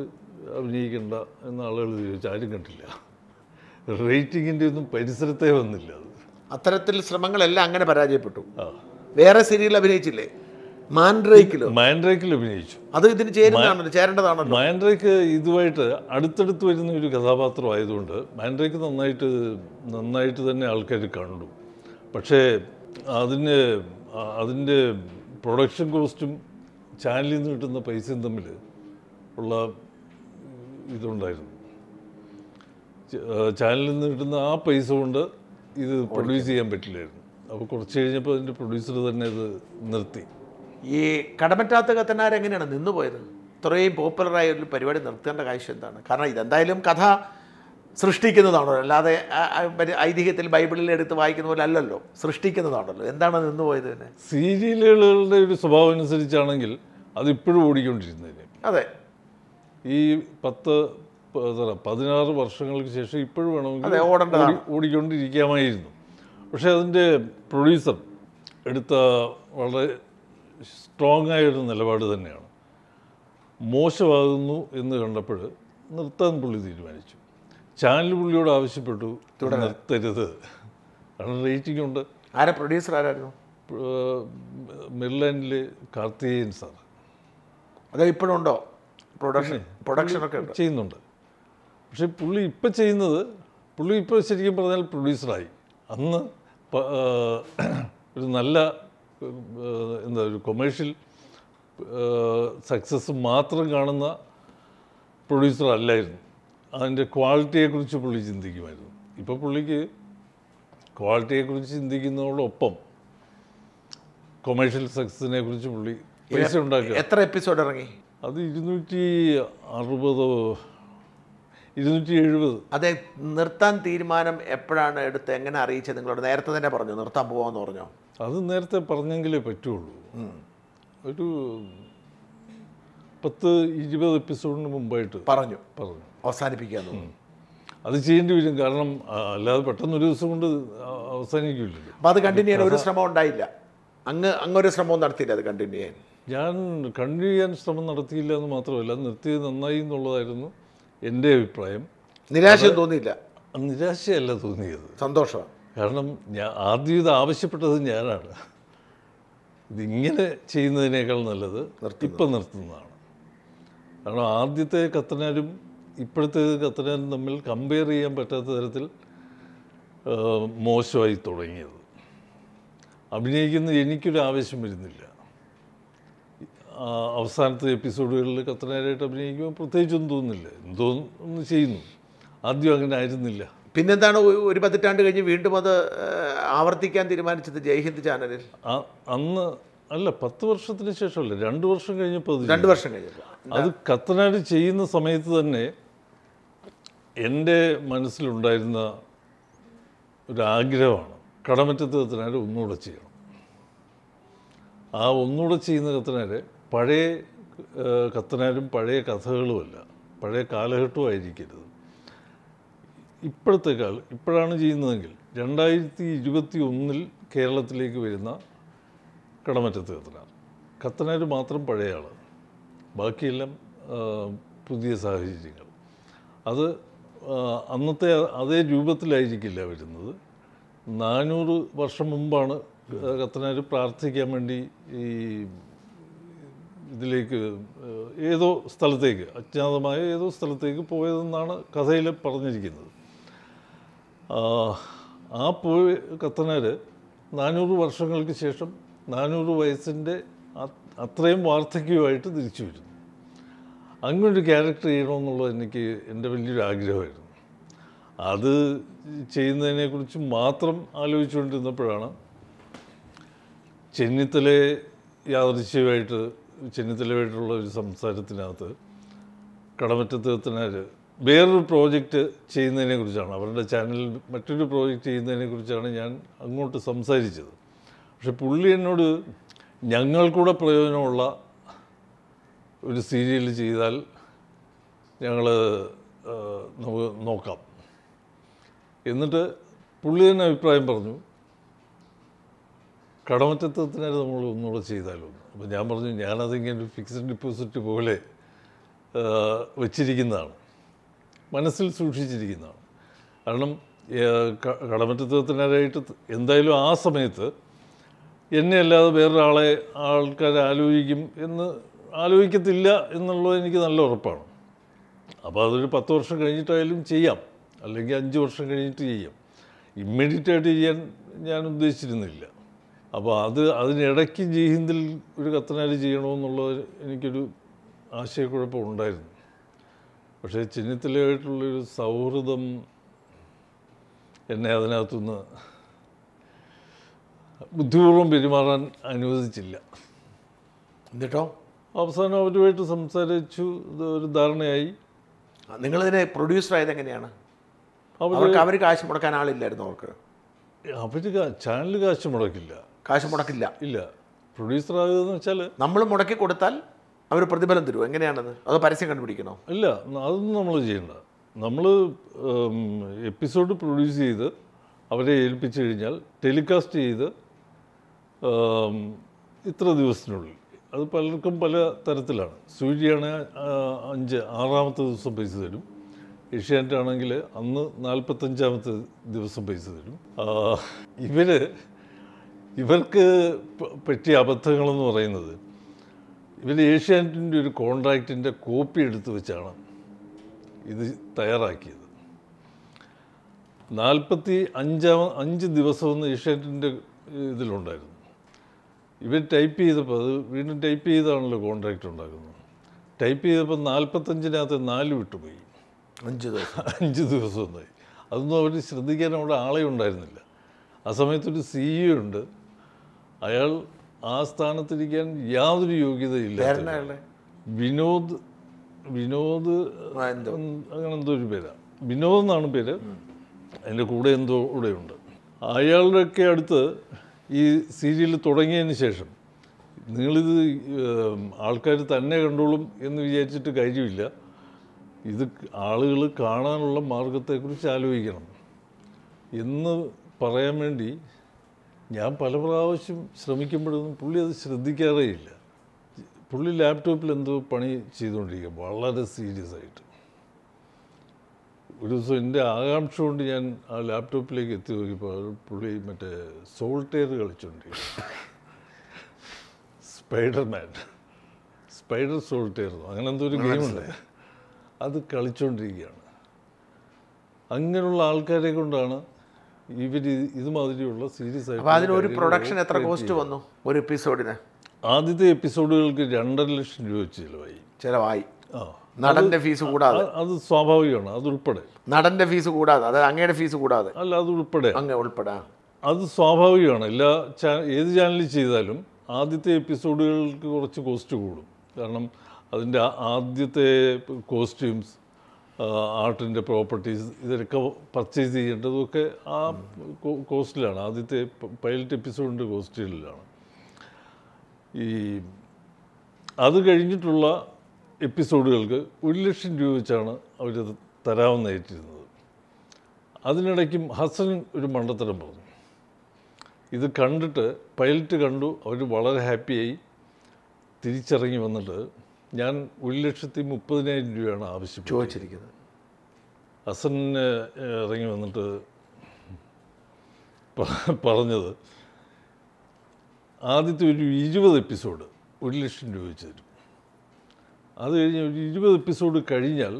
അഭിനയിക്കേണ്ട എന്ന ആളുകൾ ചോദിച്ചു ആരും കണ്ടില്ല റേറ്റിങ്ങിൻ്റെ ഒന്നും പരിസരത്തെ വന്നില്ല അത് അത്തരത്തിൽ ശ്രമങ്ങളെല്ലാം അങ്ങനെ പരാജയപ്പെട്ടു വേറെ സീരിയൽ അഭിനയിച്ചില്ലേ മാൻഡ്രേക്കിൽ അഭിനയിച്ചു അത് ഇതിന് ചേരുന്നതാണല്ലോ ചേരേണ്ടതാണല്ലോ മാൻഡ്രേക്ക് ഇതുമായിട്ട് അടുത്തടുത്ത് വരുന്ന ഒരു കഥാപാത്രം ആയതുകൊണ്ട് മാൻഡ്രേക്ക് നന്നായിട്ട് നന്നായിട്ട് തന്നെ ആൾക്കാർ കണ്ടു പക്ഷേ അതിന് അതിൻ്റെ പ്രൊഡക്ഷൻ കോസ്റ്റും ചാനലിൽ നിന്ന് കിട്ടുന്ന പൈസയും തമ്മിൽ ഉള്ള ഇതുണ്ടായിരുന്നു ചാനലിൽ നിന്ന് കിട്ടുന്ന ആ പൈസ കൊണ്ട് ഇത് പ്രൊഡ്യൂസ് ചെയ്യാൻ പറ്റില്ലായിരുന്നു അപ്പോൾ കുറച്ച് കഴിഞ്ഞപ്പോൾ അതിൻ്റെ പ്രൊഡ്യൂസർ തന്നെ ഇത് നിർത്തി ഈ കടമറ്റാത്ത കത്തനാർ എങ്ങനെയാണ് നിന്നുപോയത് ഇത്രയും പോപ്പുലറായ ഒരു പരിപാടി നിർത്തേണ്ട കാഴ്ച എന്താണ് കാരണം ഇതെന്തായാലും കഥ സൃഷ്ടിക്കുന്നതാണല്ലോ അല്ലാതെ ഐതിഹ്യത്തിൽ ബൈബിളിൽ എടുത്ത് വായിക്കുന്ന പോലെ അല്ലല്ലോ സൃഷ്ടിക്കുന്നതാണല്ലോ എന്താണ് പോയത് തന്നെ സീരിയലുകളുടെ ഒരു സ്വഭാവം അനുസരിച്ചാണെങ്കിൽ അതിപ്പോഴും ഓടിക്കൊണ്ടിരുന്നത് അതെ ഈ പത്ത് പതിനാറ് വർഷങ്ങൾക്ക് ശേഷം ഇപ്പോഴും വേണമെങ്കിൽ ഓടിക്കൊണ്ടിരിക്കാമായിരുന്നു പക്ഷേ അതിൻ്റെ പ്രൊഡ്യൂസർ എടുത്ത വളരെ സ്ട്രോങ് ആയൊരു നിലപാട് തന്നെയാണ് മോശമാകുന്നു എന്ന് കണ്ടപ്പോൾ നിർത്താൻ പുള്ളി തീരുമാനിച്ചു ചാനൽ പുള്ളിയോട് ആവശ്യപ്പെട്ടു നിർത്തരുത് കാരണം റേറ്റിംഗ് ഉണ്ട് ആരാ പ്രൊഡ്യൂസർ ആരായിരുന്നു മെർലാൻഡിലെ കാർത്തികേയൻ സാർ അത് ഇപ്പോഴുണ്ടോ പ്രൊഡക്ഷൻ പ്രൊഡക്ഷനൊക്കെ ചെയ്യുന്നുണ്ട് പക്ഷേ പുള്ളി ഇപ്പം ചെയ്യുന്നത് പുള്ളി ഇപ്പോൾ ശരിക്കും പറഞ്ഞാൽ പ്രൊഡ്യൂസറായി അന്ന് ഒരു നല്ല എന്താ ഒരു കൊമേഴ്ഷ്യൽ സക്സസ് മാത്രം കാണുന്ന പ്രൊഡ്യൂസർ അല്ലായിരുന്നു അതിൻ്റെ ക്വാളിറ്റിയെക്കുറിച്ച് പുള്ളി ചിന്തിക്കുമായിരുന്നു ഇപ്പോൾ പുള്ളിക്ക് ക്വാളിറ്റിയെക്കുറിച്ച് ചിന്തിക്കുന്നതോടൊപ്പം കൊമേഴ്ഷ്യൽ സക്സസിനെ കുറിച്ച് പുള്ളി പൈസ ഉണ്ടാക്കുക എത്ര എപ്പിസോഡ് ഇറങ്ങി അത് ഇരുന്നൂറ്റി അറുപതോ ഇരുന്നൂറ്റി എഴുപത് അതെ നിർത്താൻ തീരുമാനം എപ്പോഴാണ് എടുത്ത് എങ്ങനെ അറിയിച്ചത് നിങ്ങളോട് നേരത്തെ തന്നെ പറഞ്ഞു നിർത്താൻ പോകാമെന്ന് പറഞ്ഞോ അത് നേരത്തെ പറഞ്ഞെങ്കിലേ പറ്റുള്ളൂ ഒരു പത്ത് ഇരുപത് എപ്പിസോഡിന് മുമ്പായിട്ട് പറഞ്ഞു പറഞ്ഞു അവസാനിപ്പിക്കാൻ അത് ചെയ്യേണ്ടി വരും കാരണം അല്ലാതെ പെട്ടെന്ന് ഒരു ദിവസം കൊണ്ട് അവസാനിക്കില്ല അപ്പം അത് കണ്ടിന്യൂ ചെയ്യാൻ ഒരു ശ്രമം ഉണ്ടായില്ല അങ്ങ് അങ്ങൊരു ശ്രമവും നടത്തിയില്ല അത് കണ്ടിന്യൂ ചെയ്യാൻ ഞാൻ കണ്ടിന്യൂ ചെയ്യാൻ ശ്രമം നടത്തിയില്ല എന്ന് മാത്രമല്ല നിർത്തിയത് നന്നായി എന്നുള്ളതായിരുന്നു എൻ്റെ അഭിപ്രായം നിരാശ തോന്നിയില്ല നിരാശയല്ല തോന്നിയത് സന്തോഷമാണ് കാരണം ഞാൻ ആദ്യം ഇത് ആവശ്യപ്പെട്ടത് ഞാനാണ് ഇതിങ്ങനെ ചെയ്യുന്നതിനേക്കാൾ നല്ലത് ഇപ്പം നിർത്തുന്നതാണ് കാരണം ആദ്യത്തെ കത്തനാരും ഇപ്പോഴത്തെ കത്തനാരും തമ്മിൽ കമ്പയർ ചെയ്യാൻ പറ്റാത്ത തരത്തിൽ മോശമായി തുടങ്ങിയത് അഭിനയിക്കുന്ന എനിക്കൊരു ആവശ്യം വരുന്നില്ല അവസാനത്തെ എപ്പിസോഡുകളിൽ കത്തനാരായിട്ട് അഭിനയിക്കുമ്പോൾ പ്രത്യേകിച്ചൊന്നും തോന്നുന്നില്ല എന്തോ ചെയ്യുന്നു ആദ്യം അങ്ങനെ ആയിരുന്നില്ല പിന്നെന്താണ് ഒരു പതിറ്റാണ്ട് കഴിഞ്ഞ് വീണ്ടും അത് ആവർത്തിക്കാൻ തീരുമാനിച്ചത് ജയ്ഹിന്ദ് ചാനലിൽ അന്ന് അല്ല പത്ത് വർഷത്തിന് ശേഷമല്ല രണ്ട് വർഷം കഴിഞ്ഞപ്പോൾ രണ്ട് വർഷം കഴിഞ്ഞു അത് കത്തനാട് ചെയ്യുന്ന സമയത്ത് തന്നെ എൻ്റെ മനസ്സിലുണ്ടായിരുന്ന ഒരാഗ്രഹമാണ് കടമറ്റത്ത് കത്തനാട് ഒന്നുകൂടെ ചെയ്യണം ആ ഒന്നുകൂടെ ചെയ്യുന്ന കത്തനാര് പഴയ കത്തനാരും പഴയ കഥകളുമല്ല പഴയ കാലഘട്ടവും ആയിരിക്കരുത് കാൽ ഇപ്പോഴാണ് ചെയ്യുന്നതെങ്കിൽ രണ്ടായിരത്തി ഇരുപത്തി ഒന്നിൽ കേരളത്തിലേക്ക് വരുന്ന കടമറ്റ കത്തനാർ കത്തനാർ മാത്രം പഴയ ആൾ ബാക്കിയെല്ലാം പുതിയ സാഹചര്യങ്ങൾ അത് അന്നത്തെ അതേ രൂപത്തിലായിരിക്കില്ല വരുന്നത് നാനൂറ് വർഷം മുമ്പാണ് കത്തനാർ പ്രാർത്ഥിക്കാൻ വേണ്ടി ഈ ഇതിലേക്ക് ഏതോ സ്ഥലത്തേക്ക് അജ്ഞാതമായ ഏതോ സ്ഥലത്തേക്ക് പോയതെന്നാണ് കഥയിൽ പറഞ്ഞിരിക്കുന്നത് ആ പോയി കത്തനാർ നാനൂറ് വർഷങ്ങൾക്ക് ശേഷം നാനൂറ് വയസ്സിൻ്റെ അത്രയും വാർദ്ധക്യമായിട്ട് തിരിച്ചു വരുന്നു അങ്ങനൊരു ക്യാരക്ടർ ചെയ്യണമെന്നുള്ളത് എനിക്ക് എൻ്റെ വലിയൊരു ആഗ്രഹമായിരുന്നു അത് ചെയ്യുന്നതിനെക്കുറിച്ച് മാത്രം ആലോചിച്ചുകൊണ്ടിരുന്നപ്പോഴാണ് ചെന്നിത്തലെ യാദൃശ്യമായിട്ട് ചെന്നിത്തലയുമായിട്ടുള്ള ഒരു സംസാരത്തിനകത്ത് കടമറ്റത്ത് എത്തനാർ വേറൊരു പ്രോജക്റ്റ് ചെയ്യുന്നതിനെ കുറിച്ചാണ് അവരുടെ ചാനലിൽ മറ്റൊരു പ്രോജക്റ്റ് ചെയ്യുന്നതിനെ കുറിച്ചാണ് ഞാൻ അങ്ങോട്ട് സംസാരിച്ചത് പക്ഷെ പുള്ളി എന്നോട് ഞങ്ങൾക്കൂടെ പ്രയോജനമുള്ള ഒരു സീരിയൽ ചെയ്താൽ ഞങ്ങൾ നമുക്ക് നോക്കാം എന്നിട്ട് പുള്ളി തന്നെ അഭിപ്രായം പറഞ്ഞു കടമറ്റത്വത്തിനായിട്ട് നമ്മൾ ഒന്നുകൂടെ ചെയ്താലോ അപ്പോൾ ഞാൻ പറഞ്ഞു ഞാനതിങ്ങനെ ഒരു ഫിക്സഡ് ഡിപ്പോസിറ്റ് പോലെ വെച്ചിരിക്കുന്നതാണ് മനസ്സിൽ സൂക്ഷിച്ചിരിക്കുന്നതാണ് കാരണം കടമറ്റത്തത്തിനായിട്ട് എന്തായാലും ആ സമയത്ത് എന്നെ അല്ലാതെ വേറൊരാളെ ആൾക്കാർ ആലോചിക്കും എന്ന് ആലോചിക്കത്തില്ല എന്നുള്ളത് എനിക്ക് നല്ല ഉറപ്പാണ് അപ്പോൾ അതൊരു പത്ത് വർഷം കഴിഞ്ഞിട്ടായാലും ചെയ്യാം അല്ലെങ്കിൽ അഞ്ച് വർഷം കഴിഞ്ഞിട്ട് ചെയ്യാം ഇമ്മീഡിയറ്റ് ആയിട്ട് ചെയ്യാൻ ഞാൻ ഉദ്ദേശിച്ചിരുന്നില്ല അപ്പോൾ അത് അതിനിടയ്ക്ക് ജയ്ഹിന്ദിൽ ഒരു കത്തനാലി ചെയ്യണമെന്നുള്ള എനിക്കൊരു ആശയക്കുഴപ്പം ഉണ്ടായിരുന്നു പക്ഷേ ചിഹ്നത്തിലായിട്ടുള്ളൊരു സൗഹൃദം എന്നെ അതിനകത്തുനിന്ന് ബുദ്ധിപൂർവ്വം പെരുമാറാൻ അനുവദിച്ചില്ല എന്നിട്ടോ അവസാനം അവരുമായിട്ട് സംസാരിച്ചു ഒരു ധാരണയായി നിങ്ങളിതിനെ പ്രൊഡ്യൂസർ ആയത് എങ്ങനെയാണ് അവർക്ക് അവർ കാശ് മുടക്കാൻ ആളില്ലായിരുന്നു അവർക്ക് അവർ ചാനൽ കാശ് മുടക്കില്ല കാശ് മുടക്കില്ല ഇല്ല പ്രൊഡ്യൂസർ ആകുക എന്ന് വെച്ചാൽ നമ്മൾ മുടക്കി കൊടുത്താൽ അവർ പ്രതിഫലം തരുമോ എങ്ങനെയാണത് അത് പരസ്യം കണ്ടുപിടിക്കണോ ഇല്ല അതൊന്നും നമ്മൾ ചെയ്യണ്ട നമ്മൾ എപ്പിസോഡ് പ്രൊഡ്യൂസ് ചെയ്ത് അവരെ ഏൽപ്പിച്ചു കഴിഞ്ഞാൽ ടെലികാസ്റ്റ് ചെയ്ത് ഇത്ര ദിവസത്തിനുള്ളിൽ അത് പലർക്കും പല തരത്തിലാണ് സൂചിയാണ് അഞ്ച് ആറാമത്തെ ദിവസം പൈസ തരും ഏഷ്യാനെറ്റ് ആണെങ്കിൽ അന്ന് നാൽപ്പത്തഞ്ചാമത്തെ ദിവസം പൈസ തരും ഇവർ ഇവർക്ക് പറ്റിയ അബദ്ധങ്ങളെന്ന് പറയുന്നത് ഇവർ ഏഷ്യാനെറ്റിൻ്റെ ഒരു കോൺട്രാക്റ്റിൻ്റെ കോപ്പി എടുത്തു വെച്ചാണ് ഇത് തയ്യാറാക്കിയത് നാൽപ്പത്തി അഞ്ചാമ അഞ്ച് ദിവസമെന്ന് ഏഷ്യാനെറ്റിൻ്റെ ഇതിലുണ്ടായിരുന്നു ഇവർ ടൈപ്പ് ചെയ്തപ്പോൾ അത് വീണ്ടും ടൈപ്പ് ചെയ്താണല്ലോ കോൺട്രാക്റ്റ് ഉണ്ടാക്കുന്നത് ടൈപ്പ് ചെയ്തപ്പോൾ നാൽപ്പത്തഞ്ചിനകത്ത് നാല് വിട്ടുപോയി അഞ്ച് ദിവസം അഞ്ച് ദിവസമൊന്നായി അതൊന്നും അവർ ശ്രദ്ധിക്കാൻ അവിടെ ആളെ ഉണ്ടായിരുന്നില്ല ആ സമയത്തൊരു സിഇഒ e ഉണ്ട് അയാൾ ആ സ്ഥാനത്തിരിക്കാൻ യാതൊരു യോഗ്യതയില്ല വിനോദ് വിനോദ് അങ്ങനെ എന്തോ ഒരു പേരാ വിനോദ് എന്നാണ് പേര് എൻ്റെ കൂടെ എന്തോ കൂടെ ഉണ്ട് അയാളുടെയൊക്കെ അടുത്ത് ഈ സീരിയൽ തുടങ്ങിയതിന് ശേഷം നിങ്ങളിത് ആൾക്കാർ തന്നെ കണ്ടോളും എന്ന് വിചാരിച്ചിട്ട് കാര്യമില്ല ഇത് ആളുകൾ കാണാനുള്ള മാർഗത്തെക്കുറിച്ച് ആലോചിക്കണം എന്ന് പറയാൻ വേണ്ടി ഞാൻ പല പ്രാവശ്യം ശ്രമിക്കുമ്പോഴൊന്നും പുള്ളി അത് ശ്രദ്ധിക്കാറേ ഇല്ല പുള്ളി ലാപ്ടോപ്പിൽ എന്തോ പണി ചെയ്തുകൊണ്ടിരിക്കുക വളരെ സീരിയസ് ആയിട്ട് ഒരു ദിവസം എൻ്റെ ആകാംക്ഷ കൊണ്ട് ഞാൻ ആ ലാപ്ടോപ്പിലേക്ക് എത്തി നോക്കിയപ്പോൾ പുള്ളി മറ്റേ സോൾട്ടേർ കളിച്ചുകൊണ്ടിരിക്കും സ്പൈഡർമാൻ സ്പൈഡർ സോൾട്ടെയർ അങ്ങനെ എന്തോ ഒരു ഗെയിമുണ്ട് അത് കളിച്ചുകൊണ്ടിരിക്കുകയാണ് അങ്ങനെയുള്ള ആൾക്കാരെ കൊണ്ടാണ് ഇവർ ഇതുമാതിരിയുള്ള സീരീസ് ആയിട്ട് ഒരു പ്രൊഡക്ഷൻ എത്ര കോസ്റ്റ് വന്നു ഒരു എപ്പിസോഡിന് ആദ്യത്തെ എപ്പിസോഡുകൾക്ക് രണ്ടര ലക്ഷം രൂപ വെച്ച് ചിലവായി ചിലവായി നടന്റെ ഫീസ് കൂടാതെ അത് സ്വാഭാവികമാണ് അത് ഉൾപ്പെടെ നടന്റെ ഫീസ് കൂടാതെ അതായത് അങ്ങയുടെ ഫീസ് കൂടാതെ അല്ല അത് ഉൾപ്പെടെ അങ്ങ് ഉൾപ്പെടെ അത് സ്വാഭാവികമാണ് എല്ലാ ഏത് ചാനലിൽ ചെയ്താലും ആദ്യത്തെ എപ്പിസോഡുകൾക്ക് കുറച്ച് കോസ്റ്റ് കൂടും കാരണം അതിൻ്റെ ആദ്യത്തെ കോസ്റ്റ്യൂംസ് ആർട്ടിൻ്റെ പ്രോപ്പർട്ടീസ് ഇതൊക്കെ പർച്ചേസ് ചെയ്യേണ്ടതൊക്കെ ആ കോസ്റ്റിലാണ് ആദ്യത്തെ പൈലറ്റ് എപ്പിസോഡിൻ്റെ കോസ്റ്റിലാണ് ഈ അത് കഴിഞ്ഞിട്ടുള്ള എപ്പിസോഡുകൾക്ക് ഒരു ലക്ഷം രൂപ വെച്ചാണ് അവർ ഏറ്റിരുന്നത് അതിനിടയ്ക്കും ഹസൻ ഒരു മണ്ടത്തരം പറഞ്ഞു ഇത് കണ്ടിട്ട് പൈലറ്റ് കണ്ടു അവർ വളരെ ഹാപ്പിയായി തിരിച്ചിറങ്ങി വന്നിട്ട് ഞാൻ ഒരു ലക്ഷത്തി മുപ്പതിനായിരം രൂപയാണ് ആവശ്യം ചോദിച്ചിരിക്കുന്നത് ഹസൻ ഇറങ്ങി വന്നിട്ട് പറഞ്ഞത് ആദ്യത്തെ ഒരു ഇരുപത് എപ്പിസോഡ് ഒരു ലക്ഷം രൂപ വെച്ച് തരും അത് കഴിഞ്ഞ് ഒരു ഇരുപത് എപ്പിസോഡ് കഴിഞ്ഞാൽ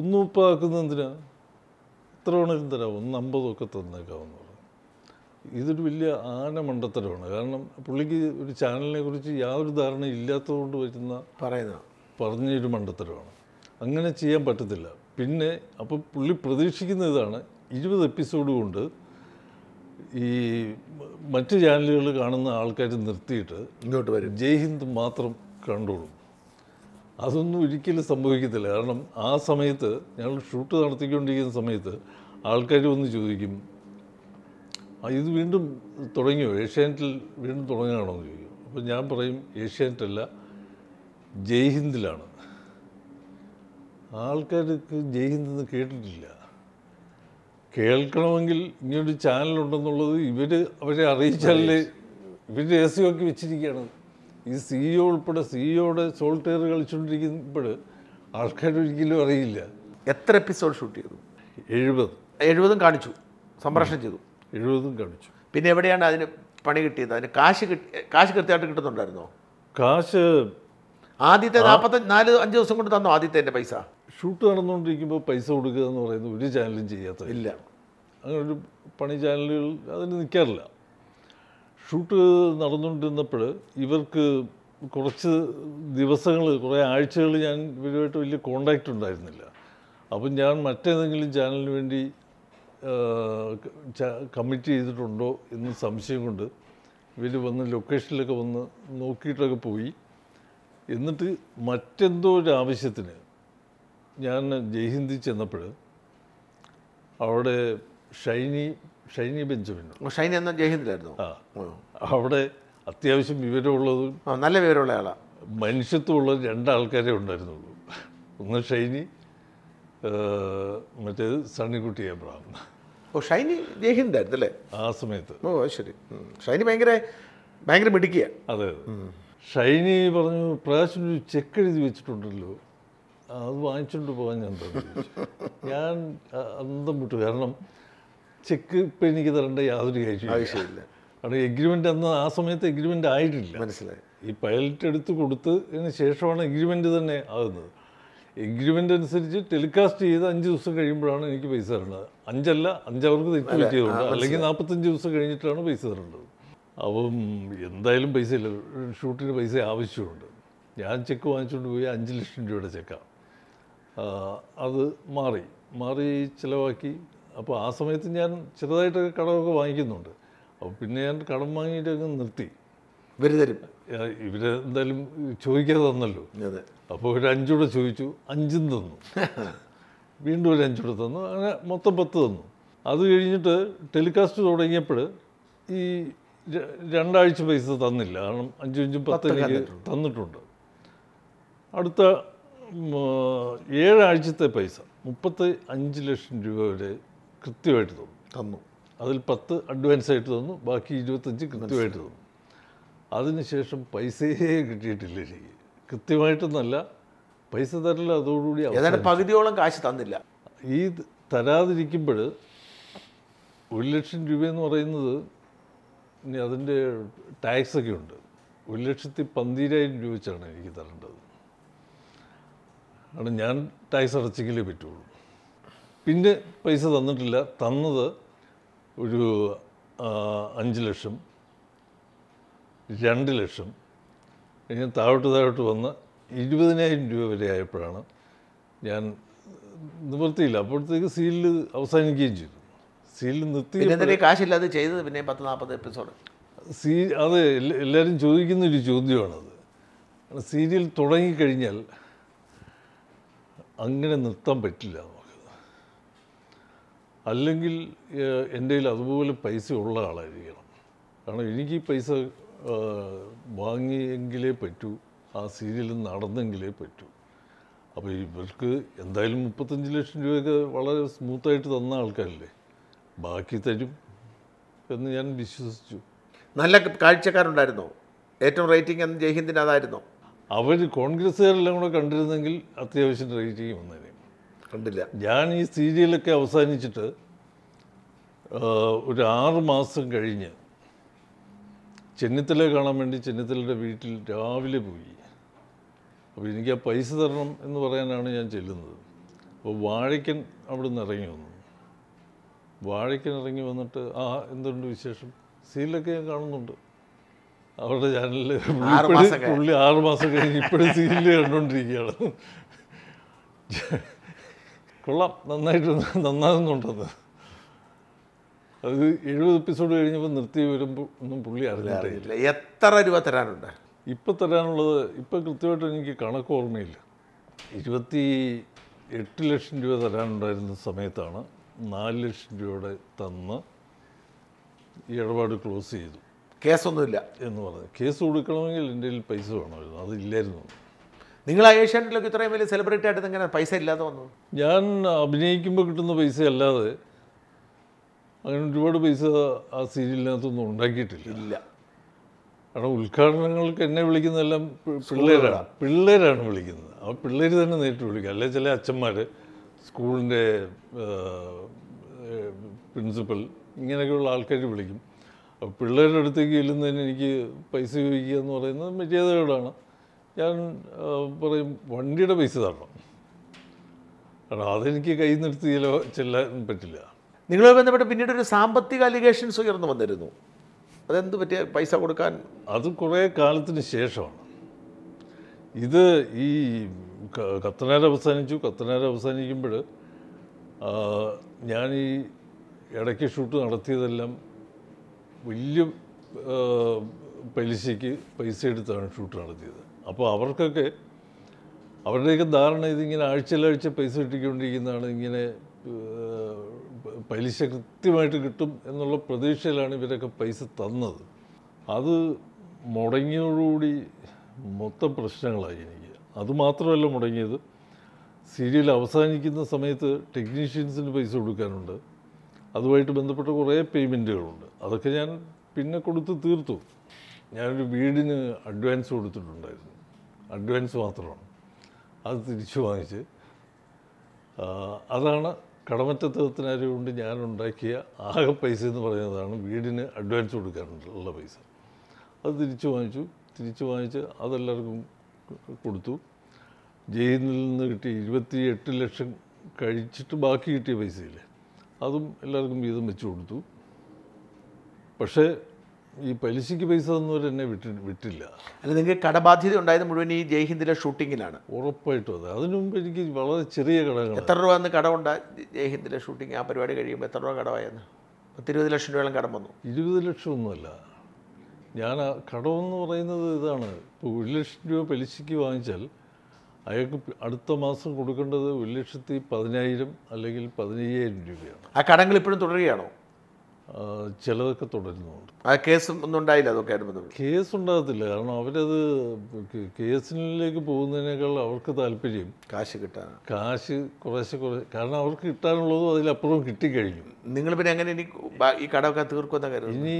ഒന്നും ഉപ്പാക്കുന്നത് എത്ര വേണമെങ്കിലും തരാം ഒന്ന് അമ്പതൊക്കെ തന്നേക്കാവുന്നു ഇതൊരു വലിയ മണ്ടത്തരമാണ് കാരണം പുള്ളിക്ക് ഒരു ചാനലിനെ കുറിച്ച് യാതൊരു ധാരണ ഇല്ലാത്തതുകൊണ്ട് വരുന്ന പറയുന്ന പറഞ്ഞൊരു മണ്ടത്തരമാണ് അങ്ങനെ ചെയ്യാൻ പറ്റത്തില്ല പിന്നെ അപ്പോൾ പുള്ളി പ്രതീക്ഷിക്കുന്ന ഇതാണ് ഇരുപത് എപ്പിസോഡ് കൊണ്ട് ഈ മറ്റ് ചാനലുകൾ കാണുന്ന ആൾക്കാർ നിർത്തിയിട്ട് ഇങ്ങോട്ട് വരും ജയ് ഹിന്ദ് മാത്രം കണ്ടോളും അതൊന്നും ഒരിക്കലും സംഭവിക്കത്തില്ല കാരണം ആ സമയത്ത് ഞങ്ങൾ ഷൂട്ട് നടത്തിക്കൊണ്ടിരിക്കുന്ന സമയത്ത് ആൾക്കാർ വന്ന് ചോദിക്കും ഇത് വീണ്ടും തുടങ്ങിയോ ഏഷ്യാനെറ്റിൽ വീണ്ടും തുടങ്ങുകയാണോ എന്ന് ചോദിക്കും അപ്പോൾ ഞാൻ പറയും ഏഷ്യാനെറ്റല്ല അല്ല ജയ്ഹിന്ദിലാണ് ആൾക്കാർക്ക് ജയ്ഹിന്ദ് എന്ന് കേട്ടിട്ടില്ല കേൾക്കണമെങ്കിൽ ഇങ്ങനൊരു ചാനലുണ്ടെന്നുള്ളത് ഇവർ അവരെ അറിയിച്ചാലേ ഇവർ ഒക്കെ വെച്ചിരിക്കുകയാണ് ഈ സിഇഒ e ഉൾപ്പെടെ സിഇഒയുടെ e സോൾട്ടെയർ കളിച്ചുകൊണ്ടിരിക്കുമ്പോൾ ഒരിക്കലും അറിയില്ല എത്ര എപ്പിസോഡ് ഷൂട്ട് ചെയ്തു എഴുപത് എഴുപതും കാണിച്ചു സംപ്രേഷണം ചെയ്തു എഴുപതും കാണിച്ചു പിന്നെ എവിടെയാണ് അതിന് പണി കിട്ടിയത് അതിന് കാശ് കിട്ടി കാശ് കൃത്യമായിട്ട് കിട്ടുന്നുണ്ടായിരുന്നോ കാശ് ആദ്യത്തെ നാൽപ്പത്തഞ്ച് നാല് അഞ്ച് ദിവസം കൊണ്ട് തന്നോ ആദ്യത്തെ പൈസ ഷൂട്ട് നടന്നുകൊണ്ടിരിക്കുമ്പോൾ പൈസ കൊടുക്കുക എന്ന് പറയുന്നത് ഒരു ചാനലും ചെയ്യാത്ത ഇല്ല അങ്ങനെ ഒരു പണി ചാനലുകൾ അതിന് നിൽക്കാറില്ല ഷൂട്ട് നടന്നുകൊണ്ടിരുന്നപ്പോൾ ഇവർക്ക് കുറച്ച് ദിവസങ്ങൾ കുറേ ആഴ്ചകൾ ഞാൻ ഇവരുമായിട്ട് വലിയ കോണ്ടാക്റ്റ് ഉണ്ടായിരുന്നില്ല അപ്പം ഞാൻ മറ്റേതെങ്കിലും ചാനലിന് വേണ്ടി കമ്മിറ്റ് ചെയ്തിട്ടുണ്ടോ എന്ന് സംശയം കൊണ്ട് ഇവർ വന്ന് ലൊക്കേഷനിലൊക്കെ വന്ന് നോക്കിയിട്ടൊക്കെ പോയി എന്നിട്ട് മറ്റെന്തോ ഒരു ആവശ്യത്തിന് ഞാൻ ജയ്ഹിന്ദി ചെന്നപ്പോൾ അവിടെ ഷൈനി ഷൈനി ബെഞ്ചമിൻ ഷൈനി എന്ന ജയ്ഹിന്ദിലായിരുന്നു ആ അവിടെ അത്യാവശ്യം വിവരമുള്ളതും നല്ല വിവരമുള്ള ആളാണ് മനുഷ്യത്വമുള്ള രണ്ടാൾക്കാരെ ഉണ്ടായിരുന്നുള്ളൂ ഒന്ന് ഷൈനി മറ്റേത് സണ്ണിക്കുട്ടി എബ്രാം ഓ ഷൈനി ജയഹിന്ദായിരുന്നു അല്ലേ ആ സമയത്ത് ഓ ശരി ഷൈനി ഭയങ്കര ഭയങ്കര മിടുക്കിയ അതെ ഷൈനി പറഞ്ഞു പ്രകാശിന് ഒരു ചെക്ക് എഴുതി വെച്ചിട്ടുണ്ടല്ലോ അത് വാങ്ങിച്ചുകൊണ്ട് പോകാൻ ഞാൻ ഞാൻ അന്തം വിട്ടു കാരണം ചെക്ക് ഇപ്പം എനിക്ക് തരേണ്ട യാതൊരു ആവശ്യമില്ല കാരണം എഗ്രിമെൻ്റ് അന്ന് ആ സമയത്ത് എഗ്രിമെൻ്റ് ആയിട്ടില്ല മനസ്സിലായി ഈ പൈലറ്റ് എടുത്ത് കൊടുത്തതിന് ശേഷമാണ് എഗ്രിമെൻ്റ് തന്നെ ആകുന്നത് എഗ്രിമെൻ്റ് അനുസരിച്ച് ടെലികാസ്റ്റ് ചെയ്ത് അഞ്ച് ദിവസം കഴിയുമ്പോഴാണ് എനിക്ക് പൈസ തരേണ്ടത് അഞ്ചല്ല അഞ്ചവർക്ക് തെറ്റ് പറ്റിയതുകൊണ്ട് അല്ലെങ്കിൽ നാൽപ്പത്തഞ്ച് ദിവസം കഴിഞ്ഞിട്ടാണ് പൈസ തരേണ്ടത് അപ്പം എന്തായാലും പൈസ ഇല്ല ഷൂട്ടിന് പൈസ ആവശ്യമുണ്ട് ഞാൻ ചെക്ക് വാങ്ങിച്ചുകൊണ്ട് പോയി അഞ്ച് ലക്ഷം രൂപയുടെ ചെക്കാണ് അത് മാറി മാറി ചിലവാക്കി അപ്പോൾ ആ സമയത്ത് ഞാൻ ചെറുതായിട്ടൊക്കെ കടമൊക്കെ വാങ്ങിക്കുന്നുണ്ട് അപ്പോൾ പിന്നെ ഞാൻ കടം വാങ്ങിയിട്ടൊക്കെ നിർത്തി വരുതരും തരും ഇവരെന്തായാലും ചോദിക്കാതെ തന്നല്ലോ അപ്പോൾ ഒരു അഞ്ചൂടെ ചോദിച്ചു അഞ്ചും തന്നു വീണ്ടും ഒരു അഞ്ച് കൂടെ തന്നു അങ്ങനെ മൊത്തം പത്ത് തന്നു അത് കഴിഞ്ഞിട്ട് ടെലികാസ്റ്റ് തുടങ്ങിയപ്പോൾ ഈ രണ്ടാഴ്ച പൈസ തന്നില്ല കാരണം അഞ്ചും അഞ്ചും പത്ത് എനിക്ക് തന്നിട്ടുണ്ട് അടുത്ത ഏഴാഴ്ചത്തെ പൈസ മുപ്പത്തി അഞ്ച് ലക്ഷം രൂപ വരെ കൃത്യമായിട്ട് തന്നു തന്നു അതിൽ പത്ത് അഡ്വാൻസ് ആയിട്ട് തന്നു ബാക്കി ഇരുപത്തഞ്ച് കൃത്യമായിട്ട് തന്നു അതിനുശേഷം പൈസയെ കിട്ടിയിട്ടില്ല എനിക്ക് കൃത്യമായിട്ടൊന്നല്ല പൈസ തരല അതോടുകൂടി ഏതാണ്ട് പകുതിയോളം കാശ് തന്നില്ല ഈ തരാതിരിക്കുമ്പോൾ ഒരു ലക്ഷം രൂപയെന്ന് പറയുന്നത് ഇനി അതിൻ്റെ ടാക്സൊക്കെ ഉണ്ട് ഒരു ലക്ഷത്തി പന്തിരായിരം രൂപ വെച്ചാണ് എനിക്ക് തരേണ്ടത് ആണ് ഞാൻ ടാക്സ് അടച്ചെങ്കിലേ പറ്റുള്ളൂ പിന്നെ പൈസ തന്നിട്ടില്ല തന്നത് ഒരു അഞ്ച് ലക്ഷം രണ്ട് ലക്ഷം ഇങ്ങനെ താഴോട്ട് താഴോട്ട് വന്ന് ഇരുപതിനായിരം രൂപ വരെ ആയപ്പോഴാണ് ഞാൻ നിവർത്തിയില്ല അപ്പോഴത്തേക്ക് സീലിൽ അവസാനിക്കുകയും ചെയ്തു സീലിൽ നിർത്തി കാശില്ലാതെ ചെയ്തത് പിന്നെ പത്ത് നാൽപ്പത് എപ്പിസോഡ് സീ അത് എല്ലാവരും ചോദിക്കുന്നൊരു ചോദ്യമാണത് സീരിയൽ തുടങ്ങിക്കഴിഞ്ഞാൽ അങ്ങനെ നിർത്താൻ പറ്റില്ല നമുക്ക് അല്ലെങ്കിൽ എൻ്റെ കയ്യിൽ അതുപോലെ പൈസ ഉള്ള ആളായിരിക്കണം കാരണം എനിക്ക് ഈ പൈസ വാങ്ങിയെങ്കിലേ പറ്റൂ ആ സീരിയൽ നടന്നെങ്കിലേ പറ്റൂ അപ്പോൾ ഇവർക്ക് എന്തായാലും മുപ്പത്തഞ്ച് ലക്ഷം രൂപയൊക്കെ വളരെ സ്മൂത്തായിട്ട് തന്ന ആൾക്കാരല്ലേ ബാക്കി തരും എന്ന് ഞാൻ വിശ്വസിച്ചു നല്ല കാഴ്ചക്കാരുണ്ടായിരുന്നോ ഏറ്റവും റേറ്റിംഗ് എന്ന് ജയ്ഹിന്ദിന് അതായിരുന്നു അവർ കോൺഗ്രസ്സുകാരെല്ലാം കൂടെ കണ്ടിരുന്നെങ്കിൽ അത്യാവശ്യം റേറ്റിംഗ് വന്നേനെ കണ്ടില്ല ഞാൻ ഈ സീരിയലൊക്കെ അവസാനിച്ചിട്ട് ഒരു ആറ് മാസം കഴിഞ്ഞ് ചെന്നിത്തല കാണാൻ വേണ്ടി ചെന്നിത്തലയുടെ വീട്ടിൽ രാവിലെ പോയി അപ്പോൾ എനിക്ക് ആ പൈസ തരണം എന്ന് പറയാനാണ് ഞാൻ ചെല്ലുന്നത് അപ്പോൾ വാഴയ്ക്കൻ അവിടെ നിന്ന് ഇറങ്ങി വന്നു വാഴയ്ക്കൻ ഇറങ്ങി വന്നിട്ട് ആ എന്തുണ്ട് വിശേഷം സീലൊക്കെ ഞാൻ കാണുന്നുണ്ട് അവരുടെ ചാനലിൽ പുള്ളി ആറ് മാസം കഴിഞ്ഞ് ഇപ്പോഴും സീരിയൽ കണ്ടുകൊണ്ടിരിക്കുകയാണ് കൊള്ളാം നന്നായിട്ട് നന്നാകുന്നുണ്ടെന്ന് അത് എഴുപത് എപ്പിസോഡ് കഴിഞ്ഞപ്പോൾ നിർത്തി വരുമ്പോൾ ഒന്നും പുള്ളി അറിഞ്ഞിട്ടില്ല എത്ര രൂപ തരാനുണ്ട് ഇപ്പോൾ തരാനുള്ളത് ഇപ്പോൾ കൃത്യമായിട്ട് എനിക്ക് കണക്ക് ഓർമ്മയില്ല ഇരുപത്തി എട്ട് ലക്ഷം രൂപ തരാനുണ്ടായിരുന്ന സമയത്താണ് നാല് ലക്ഷം രൂപയുടെ തന്ന് ഈ ഇടപാട് ക്ലോസ് ചെയ്തു കേസൊന്നുമില്ല എന്ന് പറഞ്ഞു കേസ് കൊടുക്കണമെങ്കിൽ എൻ്റെ കയ്യിൽ പൈസ വേണമായിരുന്നു അതില്ലായിരുന്നു നിങ്ങൾ ഏഷ്യാനെറ്റിലൊക്കെ ഇത്രയും വലിയ സെലിബ്രിറ്റി ആയിട്ട് ഇങ്ങനെ പൈസ ഇല്ലാതെ വന്നു ഞാൻ അഭിനയിക്കുമ്പോൾ കിട്ടുന്ന പൈസ അല്ലാതെ അങ്ങനെ ഒരുപാട് പൈസ ആ സീരിയലിനകത്തൊന്നും ഉണ്ടാക്കിയിട്ടില്ല ഇല്ല കാരണം ഉദ്ഘാടനങ്ങൾക്ക് എന്നെ വിളിക്കുന്നതെല്ലാം പിള്ളേരാണ് പിള്ളേരാണ് വിളിക്കുന്നത് അവ പിള്ളേർ തന്നെ നേരിട്ട് വിളിക്കുക അല്ലെ ചില അച്ഛന്മാർ സ്കൂളിൻ്റെ പ്രിൻസിപ്പൽ ഇങ്ങനെയൊക്കെയുള്ള ആൾക്കാർ വിളിക്കും പിള്ളേരുടെ അടുത്തേക്ക് ചെല്ലുന്നതിന് എനിക്ക് പൈസ ചോദിക്കുക എന്ന് പറയുന്നത് മര്യാദയോടാണ് ഞാൻ പറയും വണ്ടിയുടെ പൈസ തരണം കാരണം അതെനിക്ക് കയ്യിൽ നിന്ന് ചില ചെല്ലാൻ പറ്റില്ല നിങ്ങളെ ബന്ധപ്പെട്ട് പിന്നീട് ഒരു സാമ്പത്തിക അലിഗേഷൻസ് ഉയർന്നു വന്നിരുന്നു അതെന്ത് പറ്റിയ പൈസ കൊടുക്കാൻ അത് കുറേ കാലത്തിന് ശേഷമാണ് ഇത് ഈ കത്തനാർ അവസാനിച്ചു കത്തനാർ അവസാനിക്കുമ്പോൾ ഞാൻ ഈ ഇടയ്ക്ക് ഷൂട്ട് നടത്തിയതെല്ലാം വലിയ പലിശയ്ക്ക് പൈസ എടുത്താണ് ഷൂട്ട് നടത്തിയത് അപ്പോൾ അവർക്കൊക്കെ അവരുടെയൊക്കെ ധാരണ ഇതിങ്ങനെ ആഴ്ചയിലാഴ്ച പൈസ കിട്ടിക്കൊണ്ടിരിക്കുന്നതാണ് ഇങ്ങനെ പലിശ കൃത്യമായിട്ട് കിട്ടും എന്നുള്ള പ്രതീക്ഷയിലാണ് ഇവരൊക്കെ പൈസ തന്നത് അത് മുടങ്ങിയതോടുകൂടി മൊത്തം പ്രശ്നങ്ങളായി എനിക്ക് അതുമാത്രമല്ല മുടങ്ങിയത് സീരിയൽ അവസാനിക്കുന്ന സമയത്ത് ടെക്നീഷ്യൻസിന് പൈസ കൊടുക്കാനുണ്ട് അതുമായിട്ട് ബന്ധപ്പെട്ട കുറേ പേയ്മെൻറ്റുകളുണ്ട് അതൊക്കെ ഞാൻ പിന്നെ കൊടുത്ത് തീർത്തു ഞാനൊരു വീടിന് അഡ്വാൻസ് കൊടുത്തിട്ടുണ്ടായിരുന്നു അഡ്വാൻസ് മാത്രമാണ് അത് തിരിച്ചു വാങ്ങിച്ച് അതാണ് കടമറ്റത്തരത്തിനാരും കൊണ്ട് ഞാൻ ഉണ്ടാക്കിയ ആകെ പൈസ എന്ന് പറയുന്നതാണ് വീടിന് അഡ്വാൻസ് കൊടുക്കാറുള്ള പൈസ അത് തിരിച്ചു വാങ്ങിച്ചു തിരിച്ചു വാങ്ങിച്ച് അതെല്ലാവർക്കും കൊടുത്തു ജയിലിൽ നിന്ന് കിട്ടിയ ഇരുപത്തി എട്ട് ലക്ഷം കഴിച്ചിട്ട് ബാക്കി കിട്ടിയ പൈസയില്ലേ അതും എല്ലാവർക്കും വീതം വെച്ച് കൊടുത്തു പക്ഷേ ഈ പലിശയ്ക്ക് പൈസ തന്നവർ എന്നെ വിട്ടി വിട്ടില്ല അല്ല നിങ്ങൾക്ക് കടബാധ്യത ഉണ്ടായത് മുഴുവൻ ഈ ജയ്ഹിന്ദിലെ ഷൂട്ടിങ്ങിലാണ് ഉറപ്പായിട്ടും അതെ അതിനു മുമ്പ് എനിക്ക് വളരെ ചെറിയ കടകൾ എത്ര രൂപ അന്ന് കടമുണ്ടാ ജയ്ഹിന്ദിലെ ഷൂട്ടിങ് ആ പരിപാടി കഴിയുമ്പോൾ എത്ര രൂപ കടമായെന്ന് പത്തിരുപത് ലക്ഷം രൂപയോളം കടം വന്നു ഇരുപത് ഒന്നുമല്ല ഞാൻ കടമെന്ന് പറയുന്നത് ഇതാണ് ഇപ്പോൾ ഒരു ലക്ഷം രൂപ പലിശയ്ക്ക് വാങ്ങിച്ചാൽ അയാൾക്ക് അടുത്ത മാസം കൊടുക്കേണ്ടത് ഒരു ലക്ഷത്തി പതിനായിരം അല്ലെങ്കിൽ പതിനയ്യായിരം രൂപയാണ് ആ കടങ്ങൾ ഇപ്പോഴും തുടരുകയാണോ ചിലതൊക്കെ തുടരുന്നുണ്ട് ആ കേസ് ഒന്നും ഉണ്ടായില്ല അതൊക്കെ കേസ് ഉണ്ടാകത്തില്ല കാരണം അവരത് കേസിലേക്ക് പോകുന്നതിനേക്കാൾ അവർക്ക് താല്പര്യം കാശ് കിട്ടാൻ കാശ് കുറേശ്ശെ കുറേ കാരണം അവർക്ക് കിട്ടാനുള്ളതും അതിലപ്പുറം കിട്ടിക്കഴിഞ്ഞു നിങ്ങൾ പിന്നെ എങ്ങനെ ഇനി ഈ കടമൊക്കെ തീർക്കുന്ന കാര്യം ഇനി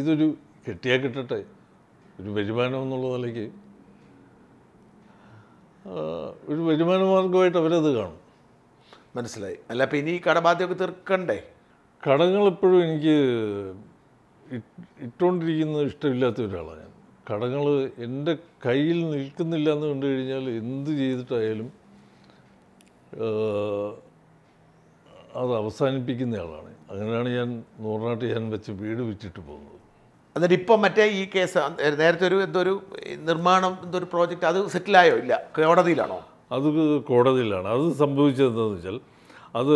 ഇതൊരു കിട്ടിയാൽ കിട്ടട്ടെ ഒരു വരുമാനം എന്നുള്ള നിലയ്ക്ക് ഒരു വരുമാന മാർഗമായിട്ട് അവരത് കാണും മനസ്സിലായി അല്ല അപ്പം ഇനി ഈ കടബാധ്യമൊക്കെ തീർക്കണ്ടേ കടങ്ങൾ എപ്പോഴും എനിക്ക് ഇട്ടുകൊണ്ടിരിക്കുന്നത് ഇഷ്ടമില്ലാത്ത ഒരാളാണ് ഞാൻ കടങ്ങൾ എൻ്റെ കയ്യിൽ നിൽക്കുന്നില്ല എന്ന് കണ്ടു കഴിഞ്ഞാൽ എന്ത് ചെയ്തിട്ടായാലും അത് അവസാനിപ്പിക്കുന്ന ആളാണ് അങ്ങനെയാണ് ഞാൻ നൂറിനാട്ട് ഞാൻ വെച്ച് വീട് വിറ്റിട്ട് പോകുന്നത് എന്നിട്ട് ഇപ്പം മറ്റേ ഈ കേസ് നേരത്തെ ഒരു എന്തൊരു നിർമ്മാണം എന്തൊരു പ്രോജക്റ്റ് അത് സെറ്റിലായോ ഇല്ല കോടതിയിലാണോ അത് കോടതിയിലാണ് അത് സംഭവിച്ചതെന്താണെന്ന് വെച്ചാൽ അത്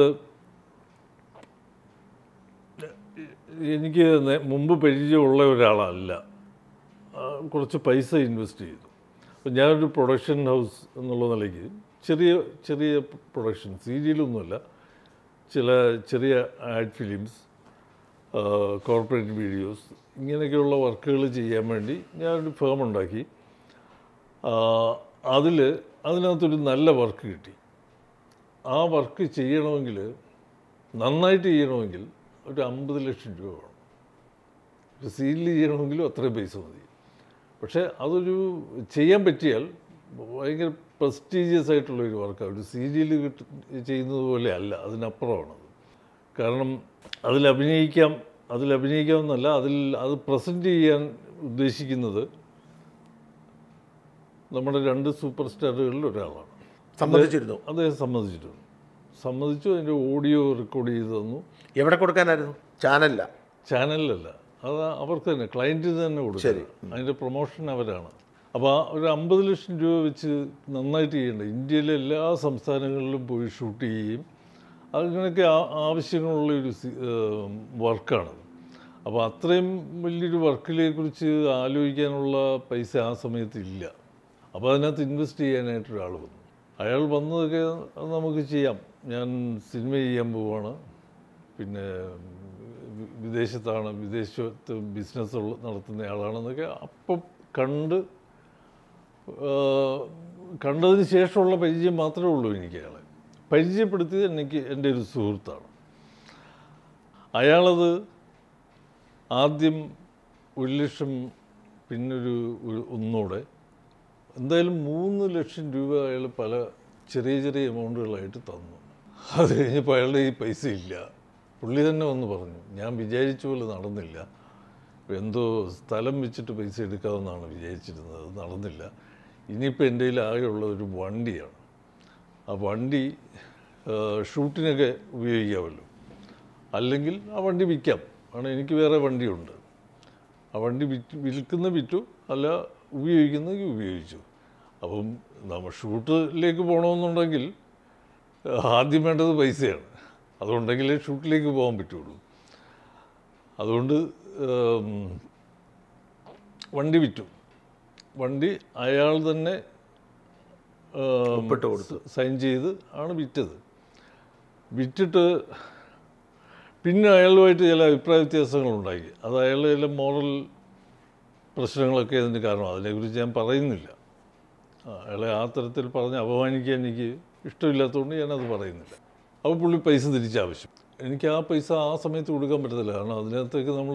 എനിക്ക് മുമ്പ് പരിചയമുള്ള ഒരാളല്ല കുറച്ച് പൈസ ഇൻവെസ്റ്റ് ചെയ്തു അപ്പോൾ ഞാനൊരു പ്രൊഡക്ഷൻ ഹൗസ് എന്നുള്ള നിലയ്ക്ക് ചെറിയ ചെറിയ പ്രൊഡക്ഷൻ സീരിയലൊന്നുമല്ല ചില ചെറിയ ആഡ് ഫിലിംസ് കോർപ്പറേറ്റ് വീഡിയോസ് ഇങ്ങനെയൊക്കെയുള്ള വർക്കുകൾ ചെയ്യാൻ വേണ്ടി ഞാനൊരു ഫേം ഉണ്ടാക്കി അതിൽ അതിനകത്തൊരു നല്ല വർക്ക് കിട്ടി ആ വർക്ക് ചെയ്യണമെങ്കിൽ നന്നായിട്ട് ചെയ്യണമെങ്കിൽ ഒരു അമ്പത് ലക്ഷം രൂപ വേണം സീലിൽ ചെയ്യണമെങ്കിലും അത്രയും പൈസ മതി പക്ഷേ അതൊരു ചെയ്യാൻ പറ്റിയാൽ ഭയങ്കര പ്രസ്റ്റീജിയസ് ആയിട്ടുള്ള ഒരു വർക്കാണ് ഒരു സീരിയൽ കിട്ട ചെയ്യുന്നത് പോലെ അല്ല അതിനപ്പുറമാണത് കാരണം അതിൽ അഭിനയിക്കാം അതിൽ അഭിനയിക്കാമെന്നല്ല അതിൽ അത് പ്രസൻറ്റ് ചെയ്യാൻ ഉദ്ദേശിക്കുന്നത് നമ്മുടെ രണ്ട് സൂപ്പർ സ്റ്റാറുകളിൽ ഒരാളാണ് സമ്മതിച്ചിരുന്നു അദ്ദേഹം സമ്മതിച്ചിരുന്നു സമ്മതിച്ചു അതിൻ്റെ ഓഡിയോ റെക്കോർഡ് ചെയ്ത് തന്നു എവിടെ കൊടുക്കാനായിരുന്നു ചാനലില്ല ചാനലിലല്ല അത് അവർക്ക് തന്നെ ക്ലയൻറ്റിന് തന്നെ കൊടുക്കും അതിൻ്റെ പ്രൊമോഷൻ അവരാണ് അപ്പോൾ ഒരു അമ്പത് ലക്ഷം രൂപ വെച്ച് നന്നായിട്ട് ചെയ്യേണ്ട ഇന്ത്യയിലെ എല്ലാ സംസ്ഥാനങ്ങളിലും പോയി ഷൂട്ട് ചെയ്യുകയും അങ്ങനെയൊക്കെ ആവശ്യങ്ങളുള്ള ഒരു വർക്കാണ് അപ്പോൾ അത്രയും വലിയൊരു വർക്കിനെ കുറിച്ച് ആലോചിക്കാനുള്ള പൈസ ആ സമയത്ത് ഇല്ല അപ്പോൾ അതിനകത്ത് ഇൻവെസ്റ്റ് ചെയ്യാനായിട്ടൊരാൾ വന്നു അയാൾ വന്നതൊക്കെ നമുക്ക് ചെയ്യാം ഞാൻ സിനിമ ചെയ്യാൻ പോവാണ് പിന്നെ വിദേശത്താണ് വിദേശത്ത് ബിസിനസ് നടത്തുന്ന ആളാണെന്നൊക്കെ അപ്പം കണ്ട് കണ്ടതിന് ശേഷമുള്ള പരിചയം മാത്രമേ ഉള്ളൂ എനിക്ക് അയാളെ പരിചയപ്പെടുത്തിയത് എനിക്ക് എൻ്റെ ഒരു സുഹൃത്താണ് അയാളത് ആദ്യം ഒരു ലക്ഷം പിന്നൊരു ഒന്നുകൂടെ എന്തായാലും മൂന്ന് ലക്ഷം രൂപ അയാൾ പല ചെറിയ ചെറിയ എമൗണ്ടുകളായിട്ട് തന്നു അത് കഴിഞ്ഞപ്പോൾ അയാളുടെ ഈ പൈസ ഇല്ല പുള്ളി തന്നെ വന്ന് പറഞ്ഞു ഞാൻ വിചാരിച്ച പോലെ നടന്നില്ല എന്തോ സ്ഥലം വെച്ചിട്ട് പൈസ എടുക്കാമെന്നാണ് വിചാരിച്ചിരുന്നത് നടന്നില്ല ഇനിയിപ്പോൾ എൻ്റെ കയ്യിൽ ആകെയുള്ള ഒരു വണ്ടിയാണ് ആ വണ്ടി ഷൂട്ടിനൊക്കെ ഉപയോഗിക്കാമല്ലോ അല്ലെങ്കിൽ ആ വണ്ടി വിൽക്കാം ആണ് എനിക്ക് വേറെ വണ്ടിയുണ്ട് ആ വണ്ടി വിറ്റ് വിൽക്കുന്ന വിറ്റു അല്ല ഉപയോഗിക്കുന്നെങ്കിൽ ഉപയോഗിച്ചു അപ്പം നമ്മൾ ഷൂട്ടിലേക്ക് പോകണമെന്നുണ്ടെങ്കിൽ ആദ്യം വേണ്ടത് പൈസയാണ് അതുണ്ടെങ്കിലേ ഷൂട്ടിലേക്ക് പോകാൻ പറ്റുള്ളൂ അതുകൊണ്ട് വണ്ടി വിറ്റു വണ്ടി അയാൾ തന്നെ ഒപ്പിട്ട് കൊടുത്ത് സൈൻ ചെയ്ത് ആണ് വിറ്റത് വിറ്റിട്ട് പിന്നെ അയാളുമായിട്ട് ചില അഭിപ്രായ വ്യത്യാസങ്ങളുണ്ടായി അത് അയാളുടെ ചില മോറൽ പ്രശ്നങ്ങളൊക്കെ അതിന് കാരണം അതിനെക്കുറിച്ച് ഞാൻ പറയുന്നില്ല അയാളെ ആ തരത്തിൽ പറഞ്ഞ് അപമാനിക്കാൻ എനിക്ക് ഇഷ്ടമില്ലാത്തതുകൊണ്ട് ഞാനത് പറയുന്നില്ല അപ്പോൾ പുള്ളി പൈസ തിരിച്ചാവശ്യം എനിക്ക് ആ പൈസ ആ സമയത്ത് കൊടുക്കാൻ പറ്റത്തില്ല കാരണം അതിനകത്തേക്ക് നമ്മൾ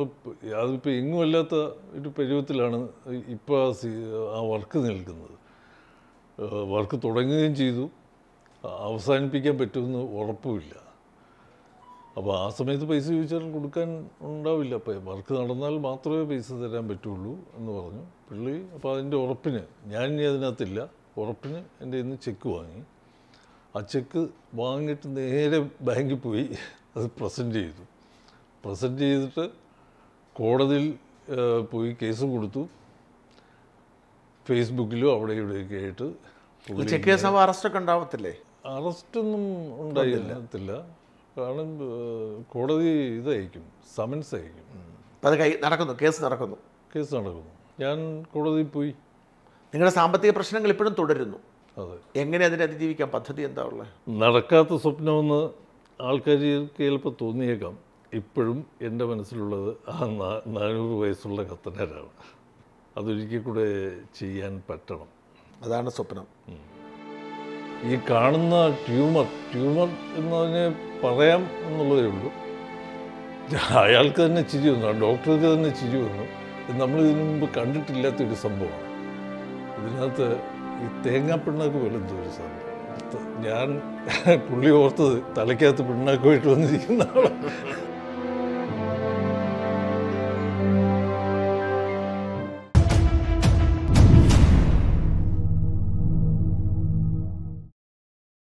അതിപ്പോൾ എങ്ങും അല്ലാത്ത ഒരു പരുവത്തിലാണ് ഇപ്പോൾ ആ വർക്ക് നിൽക്കുന്നത് വർക്ക് തുടങ്ങുകയും ചെയ്തു അവസാനിപ്പിക്കാൻ പറ്റുമെന്ന് ഉറപ്പുമില്ല അപ്പോൾ ആ സമയത്ത് പൈസ ചോദിച്ചാൽ കൊടുക്കാൻ ഉണ്ടാവില്ല അപ്പോൾ വർക്ക് നടന്നാൽ മാത്രമേ പൈസ തരാൻ പറ്റുള്ളൂ എന്ന് പറഞ്ഞു പുള്ളി അപ്പോൾ അതിൻ്റെ ഉറപ്പിന് ഞാൻ ഇനി അതിനകത്തില്ല ഉറപ്പിന് എൻ്റെ ഇന്ന് ചെക്ക് വാങ്ങി ആ ചെക്ക് വാങ്ങിയിട്ട് നേരെ ബാങ്കിൽ പോയി അത് പ്രസൻറ്റ് ചെയ്തു പ്രസൻറ്റ് ചെയ്തിട്ട് കോടതിയിൽ പോയി കേസ് കൊടുത്തു ഫേസ്ബുക്കിലും അവിടെ ഇവിടെയൊക്കെ ആയിട്ട് ചെക്ക് കേസ് അറസ്റ്റൊക്കെ ഉണ്ടാവത്തില്ലേ അറസ്റ്റൊന്നും ഉണ്ടായില്ല കാരണം കോടതി ഇതയക്കും സമൻസ് അയക്കും അത് കൈ നടക്കുന്നു കേസ് നടക്കുന്നു കേസ് നടക്കുന്നു ഞാൻ കോടതിയിൽ പോയി നിങ്ങളുടെ സാമ്പത്തിക പ്രശ്നങ്ങൾ ഇപ്പോഴും തുടരുന്നു എങ്ങനെ അതിനെ അതിജീവിക്കാൻ പദ്ധതി എന്താ ഉള്ളത് നടക്കാത്ത സ്വപ്നമെന്ന് ആൾക്കാർക്ക് ചിലപ്പോൾ തോന്നിയേക്കാം ഇപ്പോഴും എൻ്റെ മനസ്സിലുള്ളത് ആ നാനൂറ് വയസ്സുള്ള കത്തനാരാണ് അതൊരിക്കൽ കൂടെ ചെയ്യാൻ പറ്റണം അതാണ് സ്വപ്നം ഈ കാണുന്ന ട്യൂമർ ട്യൂമർ എന്നതിനെ പറയാം എന്നുള്ളതേ ഉള്ളൂ അയാൾക്ക് തന്നെ ചിരി വന്നു ഡോക്ടർക്ക് തന്നെ ചിരി വന്നു നമ്മൾ ഇതിനു മുമ്പ് കണ്ടിട്ടില്ലാത്തൊരു സംഭവമാണ് ഇതിനകത്ത് ഈ തേങ്ങാ പിണ്ണാക്ക് പോലെ എന്തോ ഒരു സാധനം ഞാൻ പുള്ളി ഓർത്തത് തലയ്ക്കകത്ത് പിണ്ണാക്കുമായിട്ട് വന്നിരിക്കുന്ന ആളാണ്